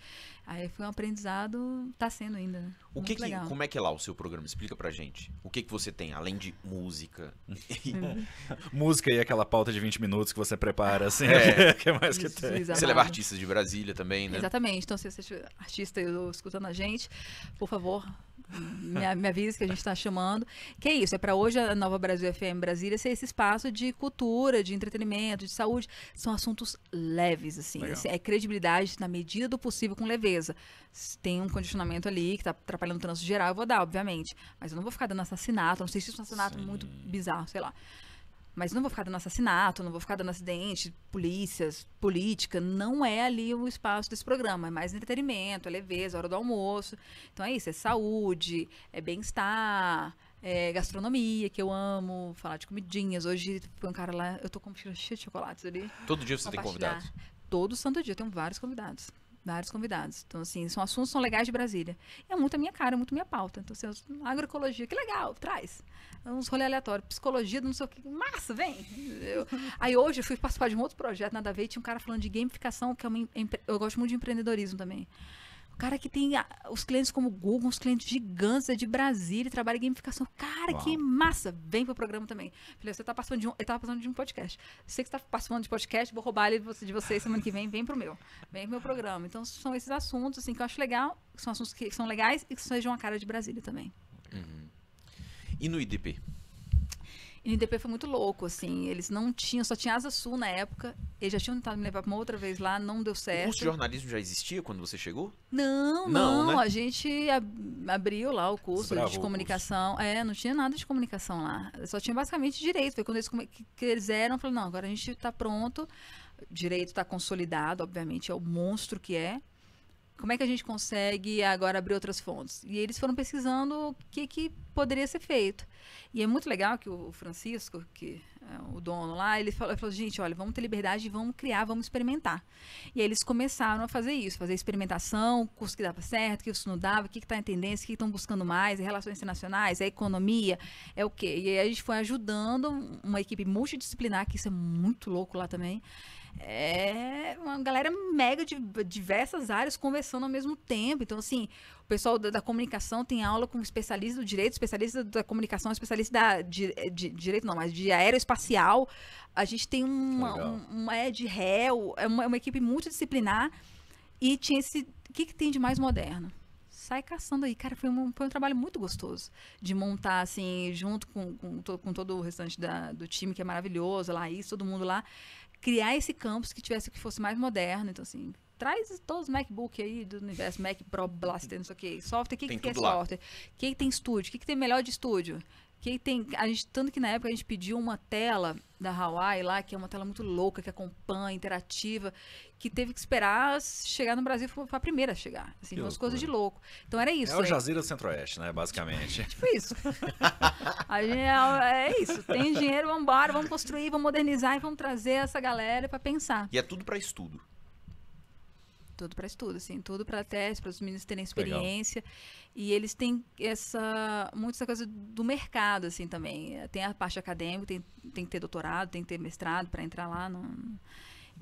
Aí foi um aprendizado, tá sendo ainda. Né? O que, que como é que é lá o seu programa? Explica pra gente. O que que você tem, além de música? música e aquela pauta de 20 minutos que você prepara, assim, é, que é mais isso, que tem. Isso, você leva artistas de Brasília também, né? Exatamente. Então, se você é artista escutando a gente, por favor, me, me avisa que a gente está chamando. Que é isso, é para hoje a Nova Brasil FM Brasília ser esse espaço de cultura, de entretenimento, de saúde. São assuntos leves, assim. Legal. É credibilidade na medida do possível com leveza. Se tem um condicionamento ali que está atrapalhando o trânsito geral, eu vou dar, obviamente. Mas eu não vou ficar dando assassinato, não sei se isso é um assassinato Sim. muito bizarro, sei lá. Mas não vou ficar dando assassinato, não vou ficar dando acidente, polícias, política. Não é ali o espaço desse programa. É mais entretenimento, é leveza, hora do almoço. Então é isso, é saúde, é bem-estar, é gastronomia, que eu amo, falar de comidinhas. Hoje foi um cara lá, eu tô com um cheio de chocolates ali. Todo dia você tem convidados? Todo santo dia, eu tenho vários convidados vários convidados. Então, assim, são assuntos são legais de Brasília. E é muito a minha cara, é muito a minha pauta. Então, assim, agroecologia, que legal, traz. É uns rolê aleatório, psicologia, não sei o que. Massa, vem! Eu, aí hoje eu fui participar de um outro projeto, nada a ver, tinha um cara falando de gamificação, que é uma, eu gosto muito de empreendedorismo também. O cara que tem os clientes como Google, uns clientes gigantes, é de Brasília, trabalha em gamificação. Cara, Uau. que massa! Vem pro programa também. Falei, você tá passando de um, eu tava passando de um podcast. Você que você tá passando de podcast, vou roubar ele de vocês semana que vem, vem pro meu. Vem pro meu programa. Então, são esses assuntos, assim, que eu acho legal, são assuntos que, que são legais e que sejam a cara de Brasília também. Uhum. E no IDP? NDP foi muito louco, assim. Eles não tinham, só tinha Asa Sul na época. Eles já tinham tentado me levar para uma outra vez lá, não deu certo. O curso de jornalismo já existia quando você chegou? Não, não. não né? A gente abriu lá o curso de comunicação. Curso. É, não tinha nada de comunicação lá. Só tinha basicamente direito. Foi quando eles quiseram, falou não, agora a gente tá pronto. Direito tá consolidado, obviamente, é o monstro que é como é que a gente consegue agora abrir outras fontes? E eles foram pesquisando o que, que poderia ser feito. E é muito legal que o Francisco, que é o dono lá, ele falou, ele falou, gente, olha, vamos ter liberdade, vamos criar, vamos experimentar. E aí eles começaram a fazer isso, fazer experimentação, curso que dava certo, que isso não dava, o que está em tendência, o que estão buscando mais, é relações internacionais, a é economia, é o quê? E aí a gente foi ajudando uma equipe multidisciplinar, que isso é muito louco lá também, é uma galera mega de diversas áreas conversando ao mesmo tempo. Então, assim, o pessoal da, da comunicação tem aula com especialista do direito, especialista da comunicação, especialista da, de, eh, de direito não, mas de aeroespacial. A gente tem uma, um, uma é de réu, é uma, é uma equipe multidisciplinar. E tinha esse. O que, que tem de mais moderno? sai caçando aí. Cara, foi um, foi um trabalho muito gostoso de montar, assim, junto com, com, to, com todo o restante da, do time, que é maravilhoso, lá, isso, todo mundo lá criar esse campus que tivesse que fosse mais moderno. Então, assim, traz todos os MacBook aí do universo, Mac Pro Blaster, não sei o que. Software, o que, que, que é software? O que, que tem estúdio? O que, que tem melhor de estúdio? Que tem, a gente, tanto que na época a gente pediu uma tela da Hawaii lá, que é uma tela muito louca, que acompanha, interativa, que teve que esperar chegar no Brasil, foi a primeira a chegar. Assim, umas coisas de louco. Então era isso. É o é. Jazira Centro-Oeste, né, basicamente. tipo isso. gente, é, é, isso. Tem dinheiro, vamos embora, vamos construir, vamos modernizar e vamos trazer essa galera para pensar. E é tudo para estudo. Tudo para estudo, assim, tudo para teste, para os meninos terem experiência. Legal. E eles têm essa muito essa coisa do mercado, assim, também. Tem a parte acadêmica, tem, tem que ter doutorado, tem que ter mestrado para entrar lá.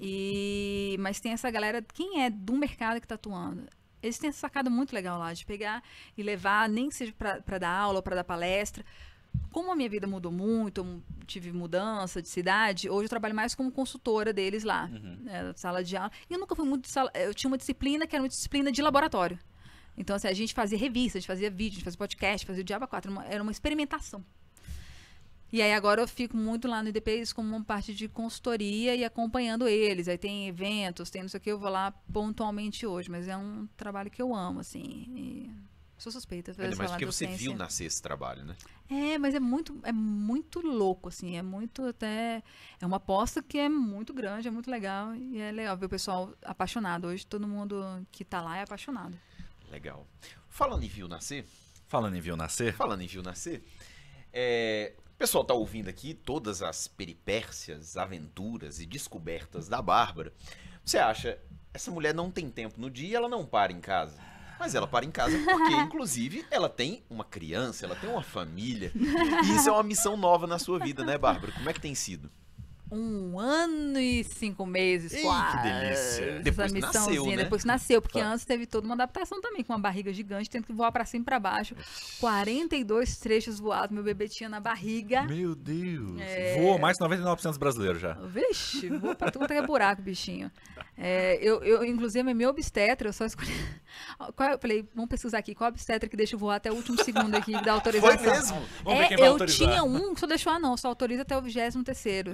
E, mas tem essa galera, quem é do mercado que está atuando? Eles têm essa sacada muito legal lá de pegar e levar, nem que seja para dar aula ou para dar palestra, como a minha vida mudou muito, tive mudança de cidade, hoje eu trabalho mais como consultora deles lá, uhum. Né, sala de aula. E eu nunca fui muito sala, eu tinha uma disciplina que era uma disciplina de laboratório. Então, assim, a gente fazia revista, a gente fazia vídeo, a gente fazia podcast, fazia o Diabo 4, uma, era uma experimentação. E aí agora eu fico muito lá no IDPs como uma parte de consultoria e acompanhando eles. Aí tem eventos, tem não sei o que, eu vou lá pontualmente hoje, mas é um trabalho que eu amo, assim. E Sou suspeita. Ainda mais porque você viu nascer esse trabalho, né? É, mas é muito, é muito louco, assim, é muito até. É uma aposta que é muito grande, é muito legal. E é legal ver o pessoal apaixonado. Hoje todo mundo que tá lá é apaixonado. Legal. Falando em viu nascer. Falando em viu nascer. Falando em viu nascer. É, o pessoal tá ouvindo aqui todas as peripécias, aventuras e descobertas da Bárbara. Você acha, essa mulher não tem tempo no dia, ela não para em casa. Mas ela para em casa porque, inclusive, ela tem uma criança, ela tem uma família. E isso é uma missão nova na sua vida, né, Bárbara? Como é que tem sido? um ano e cinco meses Ei, quase. Que delícia. Né? Depois que nasceu, né? depois nasceu, porque tá. antes teve toda uma adaptação também, com uma barriga gigante, tendo que voar para cima e para baixo. 42 trechos voados, meu bebê tinha na barriga. Meu Deus. É... Voa mais de 99% dos brasileiros já. Vixe, voa pra tudo que é buraco, bichinho. É, eu, eu, inclusive, meu obstetra, eu só escolhi. Qual, eu falei, vamos pesquisar aqui, qual obstetra que deixa eu voar até o último segundo aqui da autorização? Foi mesmo? Vamos é, eu autorizar. tinha um que só deixou, ah, não, só autoriza até o 23 terceiro.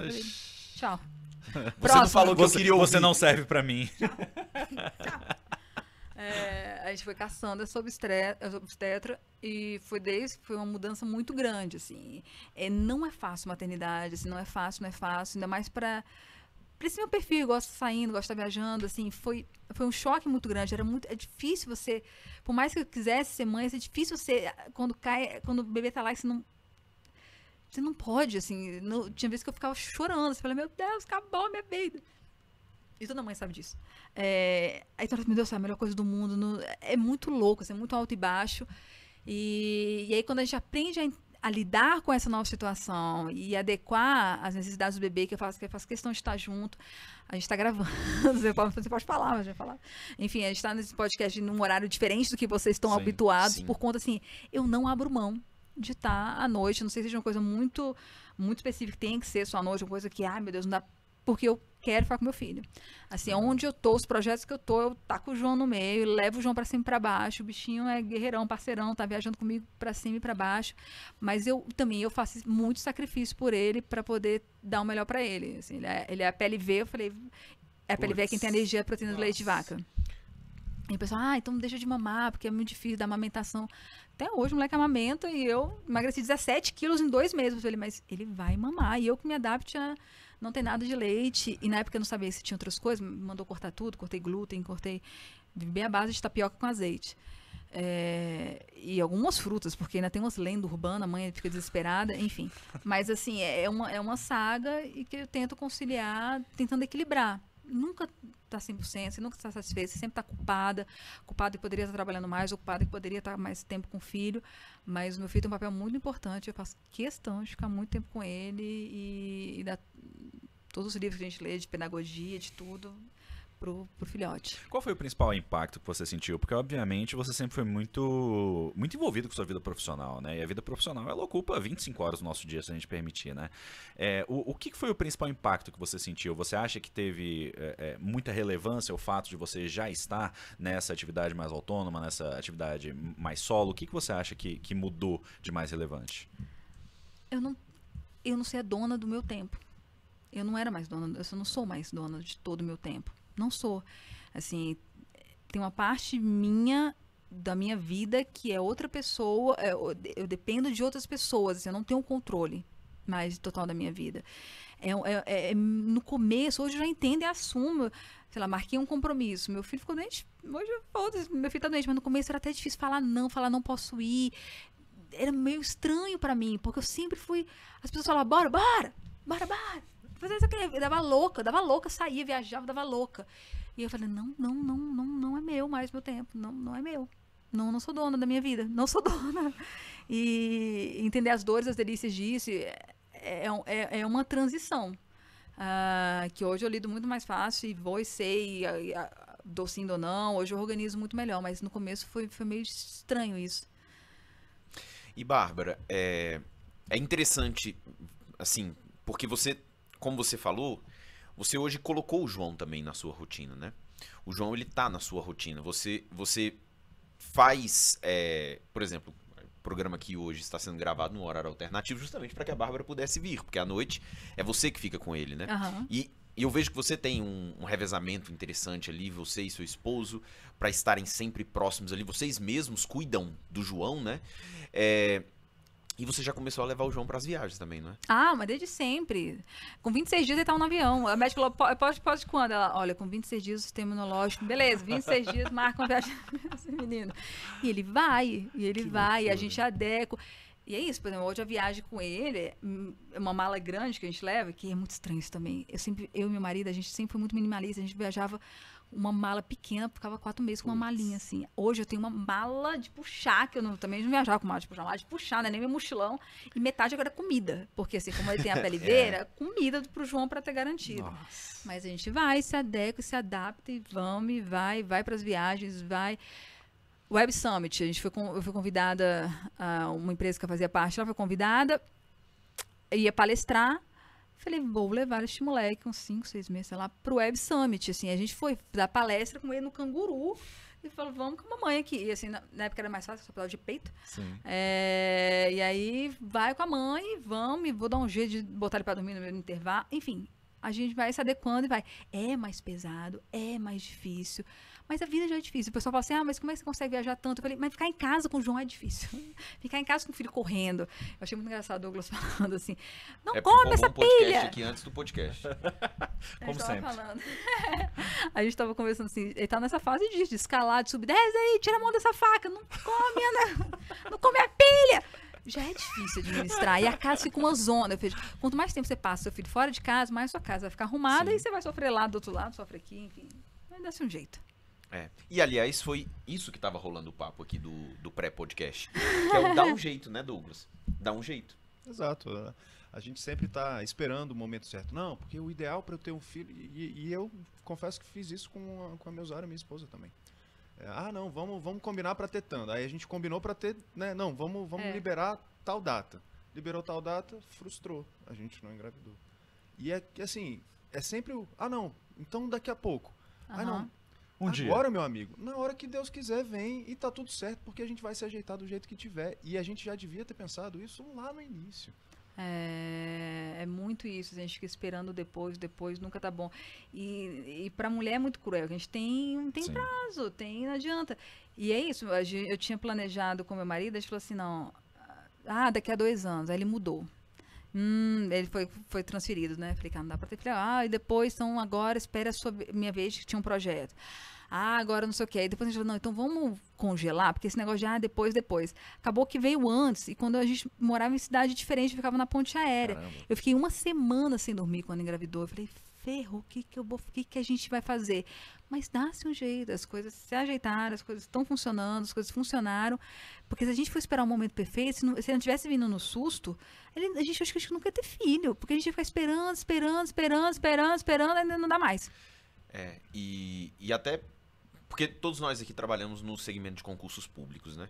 Tchau. Você Próximo. não falou que você, eu queria ouvir. Você não serve para mim. Tchau. Tchau. É, a gente foi caçando sobre obstetra e foi desde foi uma mudança muito grande assim. É, não é fácil maternidade, assim, não é fácil, não é fácil, ainda mais para esse meu perfil, gosta saindo, gosto viajando, assim, foi, foi um choque muito grande. Era muito, é difícil você, por mais que eu quisesse ser mãe, é difícil você quando cai, quando o bebê tá lá, você não você não pode, assim. Não, tinha vezes que eu ficava chorando. Você assim, falava, meu Deus, acabou a minha vida. E toda mãe sabe disso. É, aí toda meu Deus, é a melhor coisa do mundo. Não, é muito louco, assim, é muito alto e baixo. E, e aí quando a gente aprende a, a, lidar com essa nova situação e adequar as necessidades do bebê, que eu faço, que eu faço questão de estar junto. A gente está gravando, você pode, você pode falar, mas já falar. Enfim, a gente está nesse podcast num horário diferente do que vocês estão habituados, sim. por conta assim, eu não abro mão de estar tá à noite. Não sei se seja uma coisa muito, muito específica, que tem que ser só à noite, uma coisa que, ai meu Deus, não dá. Porque eu quero ficar com meu filho. Assim, uhum. onde eu tô, os projetos que eu tô, eu taco o João no meio, levo o João para cima e pra baixo. O bichinho é guerreirão, parceirão, tá viajando comigo para cima e para baixo. Mas eu também eu faço muito sacrifício por ele para poder dar o melhor para ele. Assim, ele, é, ele é a PLV, eu falei. É a PLV Puts, é quem tem energia proteína do leite de vaca. E o pessoal, ah, então deixa de mamar, porque é muito difícil da amamentação. Até hoje o moleque amamenta e eu emagreci 17 quilos em dois meses. Eu falei, mas ele vai mamar. E eu que me adapte a não ter nada de leite. E na época eu não sabia se tinha outras coisas, me mandou cortar tudo, cortei glúten, cortei. Bem a base de tapioca com azeite. É, e algumas frutas, porque ainda tem umas lendas urbanas, a mãe fica desesperada, enfim. Mas assim, é, é uma, é uma saga e que eu tento conciliar, tentando equilibrar nunca está 100%, você nunca está satisfeita, você sempre está culpada, culpada que poderia estar trabalhando mais, ocupada culpada que poderia estar mais tempo com o filho, mas o meu filho tem um papel muito importante, eu faço questão de ficar muito tempo com ele e, e dar todos os livros que a gente lê de pedagogia, de tudo, pro, pro filhote. Qual foi o principal impacto que você sentiu? Porque, obviamente, você sempre foi muito muito envolvido com sua vida profissional, né? E a vida profissional, ela ocupa 25 horas do nosso dia, se a gente permitir, né? É, o, o que foi o principal impacto que você sentiu? Você acha que teve é, é, muita relevância o fato de você já estar nessa atividade mais autônoma, nessa atividade mais solo? O que, que você acha que, que mudou de mais relevante? Eu não, eu não sei a dona do meu tempo. Eu não era mais dona, eu não sou mais dona de todo o meu tempo não sou. Assim, tem uma parte minha da minha vida que é outra pessoa, é, eu dependo de outras pessoas, assim, eu não tenho controle mais total da minha vida. É, é, é, é, no começo, hoje eu já entendo e assumo. Sei lá, marquei um compromisso. Meu filho ficou doente. Hoje, foda meu filho tá doente. Mas no começo era até difícil falar não, falar não posso ir. Era meio estranho para mim, porque eu sempre fui. As pessoas falavam, bora, bora, bora, bora. Eu dava louca, eu dava louca, saía, viajava, dava louca. E eu falei, não, não, não, não, não é meu mais meu tempo, não, não é meu. Não, não sou dona da minha vida, não sou dona. E entender as dores, as delícias disso é, é, é, é uma transição. Uh, que hoje eu lido muito mais fácil e vou e sei, e, e, dou sim ou não. Hoje eu organizo muito melhor, mas no começo foi, foi meio estranho isso. E, Bárbara, é, é interessante, assim, porque você como você falou, você hoje colocou o João também na sua rotina, né? O João ele tá na sua rotina. Você você faz, é, por exemplo, o programa que hoje está sendo gravado no horário alternativo justamente para que a Bárbara pudesse vir, porque à noite é você que fica com ele, né? Uhum. E, e eu vejo que você tem um, um revezamento interessante ali, você e seu esposo, para estarem sempre próximos ali. Vocês mesmos cuidam do João, né? É, e você já começou a levar o João para as viagens também, não é? Ah, mas desde sempre. Com 26 dias ele está no avião. A médica falou, pode, pode quando? Ela, olha, com 26 dias o sistema imunológico, beleza, 26 dias marca uma viagem esse menino. E ele vai, e ele que vai, e a gente adequa. E é isso, por exemplo, hoje a viagem com ele hum, é uma mala grande que a gente leva, que é muito estranho isso também. Eu sempre, eu e meu marido, a gente sempre foi muito minimalista, a gente viajava uma mala pequena, ficava quatro meses com uma malinha assim. Hoje eu tenho uma mala de puxar, que eu não, também não viajava com mala de puxar, mala de puxar, né? nem meu mochilão. E metade agora é comida, porque assim, como ele tem a pele é. beira, é. comida pro João para ter garantido. Nossa. Mas a gente vai, se adequa, se adapta e vamos, e vai, vai para as viagens, vai. Web Summit, a gente foi, eu fui convidada, a ah, uma empresa que eu fazia parte, ela foi convidada, ia palestrar, Falei, vou levar este moleque, uns 5, 6 meses, sei lá, pro Web Summit, assim. A gente foi dar palestra com ele no Canguru. E falou, vamos com a mamãe aqui. E assim, na, na época era mais fácil, só pedal de peito. É, e aí, vai com a mãe, vamos, e vou dar um jeito de botar ele pra dormir no meu intervalo. Enfim, a gente vai se adequando e vai. É mais pesado, é mais difícil. Mas a vida já é difícil. O pessoal fala assim: ah, mas como é que você consegue viajar tanto? Eu falei: mas ficar em casa com o João é difícil. ficar em casa com o filho correndo. Eu achei muito engraçado o Douglas falando assim: não é, come essa um pilha. aqui antes do podcast. como sempre. a gente estava conversando assim: ele tá nessa fase de, de escalar, de subir. Desce aí, tira a mão dessa faca. Não come, Ana. não come a pilha já é difícil administrar. E a casa fica uma zona. Vejo, quanto mais tempo você passa seu filho fora de casa, mais sua casa vai ficar arrumada Sim. e você vai sofrer lá do outro lado, sofre aqui, enfim. Vai dar-se um jeito. É. E aliás, foi isso que estava rolando o papo aqui do, do pré-podcast. Que é o dar um jeito, né, Douglas? Dar um jeito. Exato. A gente sempre está esperando o momento certo. Não, porque o ideal para eu ter um filho. E, e, eu confesso que fiz isso com a, com a minha esposa também. É, ah, não, vamos, vamos combinar para ter tanto. Aí a gente combinou para ter. Né, não, vamos, vamos é. liberar tal data. Liberou tal data, frustrou. A gente não engravidou. E é que assim, é sempre o. Ah, não, então daqui a pouco. Uhum. Ah, não, um Agora, dia. meu amigo, na hora que Deus quiser, vem e tá tudo certo, porque a gente vai se ajeitar do jeito que tiver. E a gente já devia ter pensado isso lá no início. É, é muito isso, a gente fica esperando depois, depois nunca tá bom. E, e pra mulher é muito cruel, a gente tem, tem prazo, tem, não adianta. E é isso, eu tinha planejado com meu marido, a gente falou assim: não, ah, daqui a dois anos. Aí ele mudou. Hum, ele foi, foi transferido, né? Falei, cara, não dá pra ter. Falei, ah, e depois, então agora espera a sua, minha vez que tinha um projeto. Ah, agora não sei o que. Aí depois a gente falou, não, então vamos congelar, porque esse negócio de ah, depois, depois. Acabou que veio antes, e quando a gente morava em cidade diferente, ficava na ponte aérea. Caramba. Eu fiquei uma semana sem dormir quando engravidou. Eu falei, ferro, o que que, eu, que que a gente vai fazer? Mas dá-se um jeito, as coisas se ajeitaram, as coisas estão funcionando, as coisas funcionaram. Porque se a gente for esperar o um momento perfeito, se não, se não tivesse vindo no susto, a gente acho que nunca ia ter filho, porque a gente ia ficar esperando, esperando, esperando, esperando, esperando, ainda não dá mais. É, e, e até porque todos nós aqui trabalhamos no segmento de concursos públicos, né?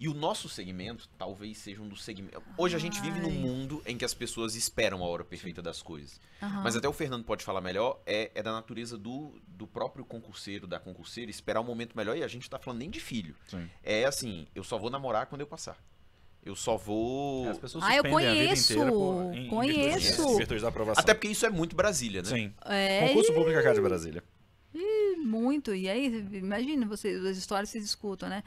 E o nosso segmento talvez seja um dos segmentos. Hoje a gente vive num mundo em que as pessoas esperam a hora perfeita das coisas. Uhum. Mas até o Fernando pode falar melhor, é, é da natureza do, do próprio concurseiro, da concurseira, esperar o um momento melhor. E a gente tá falando nem de filho. Sim. É assim, eu só vou namorar quando eu passar. Eu só vou. É, as pessoas ah, eu conheço. conheço. Em virtude, da aprovação. Até porque isso é muito Brasília, né? Sim. É... Concurso público aqui é de Brasília. E muito. E aí, imagina, você, as histórias se escutam, né?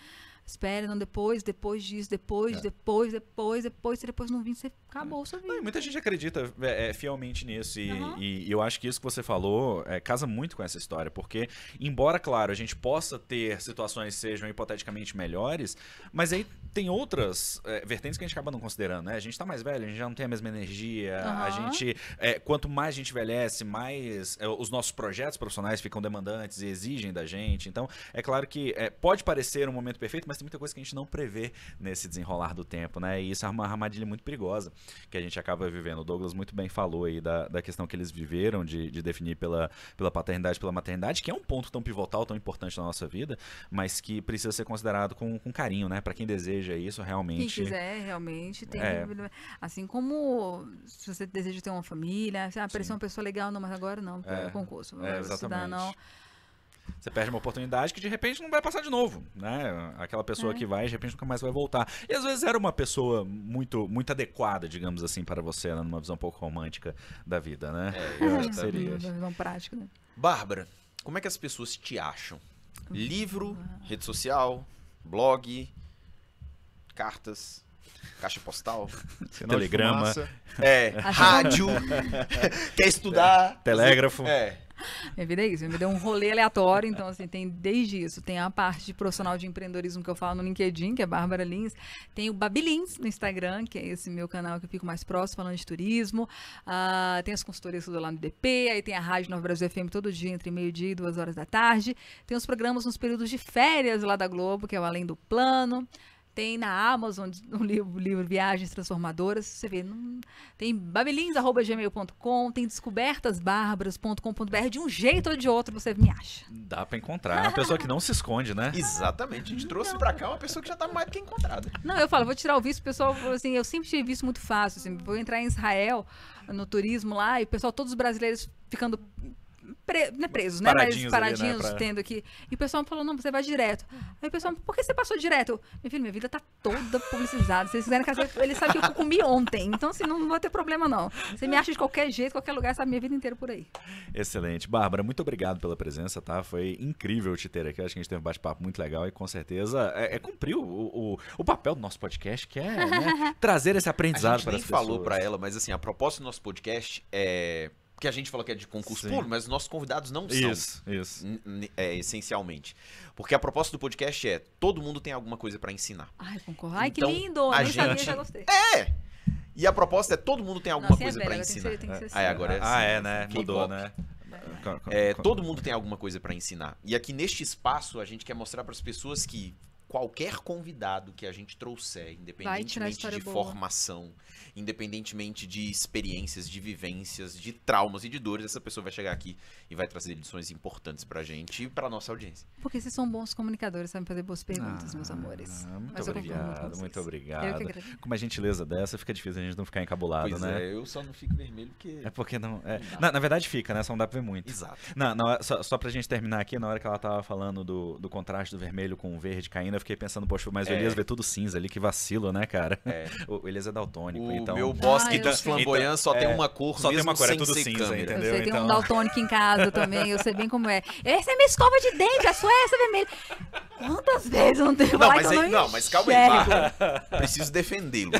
não depois, depois disso, depois, é. depois, depois, depois, se depois não vir, você acabou é. sua vida. Não, muita gente acredita é, é fielmente nisso e, uhum. e, e, eu acho que isso que você falou é, casa muito com essa história, porque embora, claro, a gente possa ter situações que sejam hipoteticamente melhores, mas aí tem outras é, vertentes que a gente acaba não considerando, né? A gente tá mais velho, a gente já não tem a mesma energia, uhum. a gente, é, quanto mais a gente envelhece, mais os nossos projetos profissionais ficam demandantes e exigem da gente, então é claro que pode parecer um momento perfeito, mas tem muita coisa que a gente não prevê nesse desenrolar do tempo, né? E isso é uma armadilha muito perigosa que a gente acaba vivendo. O Douglas muito bem falou aí da, da questão que eles viveram de, de definir pela, pela paternidade, pela maternidade, que é um ponto tão pivotal, tão importante na nossa vida, mas que precisa ser considerado com, com carinho, né? Para quem deseja isso realmente. Quem quiser realmente tem é. assim como se você deseja ter uma família, ah, uma pessoa legal, não, mas agora não, é, concurso, não é, estudar não. Você perde uma oportunidade que de repente não vai passar de novo, né? Aquela pessoa é. que vai, de repente nunca mais vai voltar. E às vezes era uma pessoa muito muito adequada, digamos assim, para você, né? numa visão um pouco romântica da vida, né? É, eu acho que seria. Visão prática, né? Bárbara, como é que as pessoas te acham? Uhum. Livro, rede social, blog, cartas, caixa postal, telegrama, é, rádio, quer estudar, telégrafo. É. Minha vida é isso. Me deu é um rolê aleatório. Então, assim, tem desde isso. Tem a parte de profissional de empreendedorismo que eu falo no LinkedIn, que é Bárbara Lins. Tem o Babilins no Instagram, que é esse meu canal que eu fico mais próximo, falando de turismo. Ah, tem as consultorias do lado do DP. Aí tem a Rádio Nova Brasil FM todo dia, entre meio-dia e duas horas da tarde. Tem os programas nos períodos de férias lá da Globo, que é o Além do Plano. Tem na Amazon um livro, livro Viagens Transformadoras, você vê. Não, tem babelins.gmail.com, tem descobertasbárbaras.com.br. De um jeito ou de outro você me acha. Dá para encontrar. É uma pessoa que não se esconde, né? Exatamente. A gente trouxe para cá uma pessoa que já tá mais do que encontrada. Não, eu falo, vou tirar o visto. O pessoal falou assim, eu sempre tive visto muito fácil. Assim, vou entrar em Israel, no turismo lá, e o pessoal, todos os brasileiros ficando pre, não é presos, né? Paradinhos, Mas paradinhos ali, né? tendo aqui E o pessoal falou: não, você vai direto. Aí o pessoal, por que você passou direto? Meu filho, minha vida tá toda publicizada. Se eles quiserem que eu comi ontem. Então, assim, não vai ter problema, não. Você me acha de qualquer jeito, qualquer lugar, sabe minha vida inteira por aí. Excelente. Bárbara, muito obrigado pela presença, tá? Foi incrível te ter aqui. acho que a gente teve um bate-papo muito legal e com certeza é, é cumpriu o, o, o, papel do nosso podcast, que é né, trazer esse aprendizado para as pessoas. A gente nem falou para ela, mas assim, a proposta do nosso podcast é que a gente fala que é de concurso público, mas nossos convidados não são. Isso, isso. É, essencialmente. Porque a proposta do podcast é todo mundo tem alguma coisa para ensinar. Ai, concordo. Ai, então, que lindo! A gente... sabia, já gostei. É! E a proposta é todo mundo tem alguma coisa é para ensinar. Tem que ser, tem que ser assim. Ah, agora é ah, assim, Ah, é, né? né? Mudou, né? É, todo mundo tem alguma coisa para ensinar. E aqui neste espaço a gente quer mostrar para as pessoas que qualquer convidado que a gente trouxer, independentemente de boa. formação, independentemente de experiências, de vivências, de traumas e de dores, essa pessoa vai chegar aqui e vai trazer lições importantes pra gente e pra nossa audiência. Porque vocês são bons comunicadores, sabem fazer boas perguntas, ah, meus amores. muito Mas obrigado, muito obrigado. Com uma gentileza dessa, fica difícil a gente não ficar encabulado, pois né? É, eu só não fico vermelho porque. É porque não. É... na, na, verdade fica, né? Só não dá pra ver muito. Exato. Não, não, é, só, só pra gente terminar aqui, na hora que ela tava falando do, do contraste do vermelho com o verde caindo, fiquei pensando, poxa, mas o é. Elias vê tudo cinza ali, que vacilo, né, cara? É. O Elias é daltônico, o então... meu bosque ah, da então, flamboyantes só é, tem uma cor, só tem uma cor, é tudo cinza, câmera. entendeu? Você então... tem um então- daltônico em casa também, eu sei bem como é. Essa é minha escova de dente, a sua é essa vermelha. Quantas vezes eu não tenho não, mas, aí, não, não mas calma aí, Preciso defendê-lo.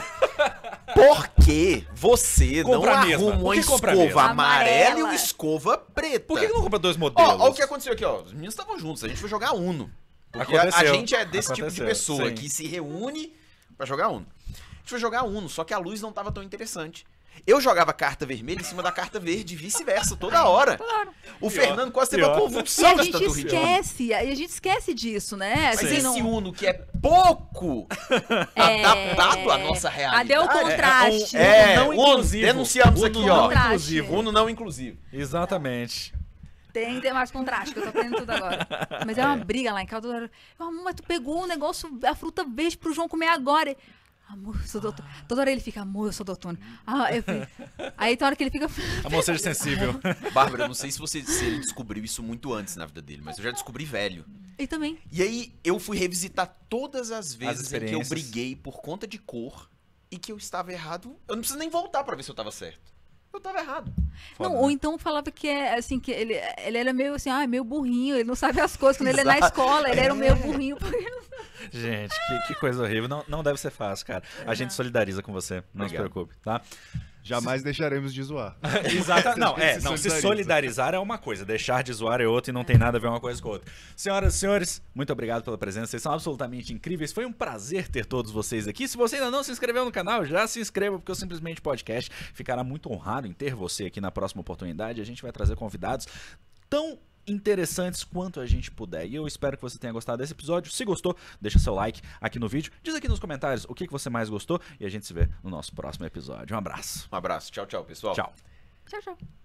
Por que você compra não arruma uma escova amarela e uma escova preta? Por que, que não compra dois modelos? Olha o que aconteceu aqui, ó. Os meninos estavam juntos, a gente foi jogar Uno. Porque a, a, gente é desse Aconteceu. tipo de pessoa Sim. que se reúne para jogar Uno. A gente foi jogar Uno, só que a luz não tava tão interessante. Eu jogava carta vermelha em cima da carta verde, vice-versa, toda hora. Claro. O Fernando quase teve uma convulsão. E a gente esquece, e a gente esquece disso, né? Mas esse não... Uno que é pouco é... adaptado à nossa realidade. Cadê o é, é contraste? É, é, é não, não inclusivo. Denunciamos Uno aqui, ó. Inclusivo. Uno não inclusivo. Exatamente. Tem mais contraste eu tô aprendendo tudo agora. Mas é uma é. briga lá em casa. Toda hora. Amor, mas tu pegou um negócio, a fruta verde pro João comer agora. Amor, eu sou doutor. Ah. Toda hora ele fica, amor, eu sou doutor. Ah, eu Aí tem hora que ele fica. Amor, seja sensível. Bárbara, eu não sei se você se ele descobriu isso muito antes na vida dele, mas eu já descobri velho. E também. E aí eu fui revisitar todas as vezes em que eu briguei por conta de cor e que eu estava errado. Eu não preciso nem voltar para ver se eu estava certo. Eu tava errado. Foda, não, né? ou então falava que é assim, que ele, ele era meio assim, ah, meio burrinho, ele não sabe as coisas. Quando ele é na escola, ele era meio burrinho. gente, que, que, coisa horrível. Não, não deve ser fácil, cara. A gente é. solidariza com você, não Obrigado. se preocupe, tá? Jamais se... deixaremos de zoar. Exato. Não, é, se não, se solidarizar é uma coisa, deixar de zoar é outra e não tem nada a ver uma coisa com a outra. Senhoras e senhores, muito obrigado pela presença. Vocês são absolutamente incríveis. Foi um prazer ter todos vocês aqui. Se você ainda não se inscreveu no canal, já se inscreva, porque o Simplesmente Podcast ficará muito honrado em ter você aqui na próxima oportunidade. A gente vai trazer convidados tão interessantes quanto a gente puder. E eu espero que você tenha gostado desse episódio. Se gostou, deixa seu like aqui no vídeo. Diz aqui nos comentários o que você mais gostou e a gente se vê no nosso próximo episódio. Um abraço. Um abraço. Tchau, tchau, pessoal. Tchau. Tchau, tchau.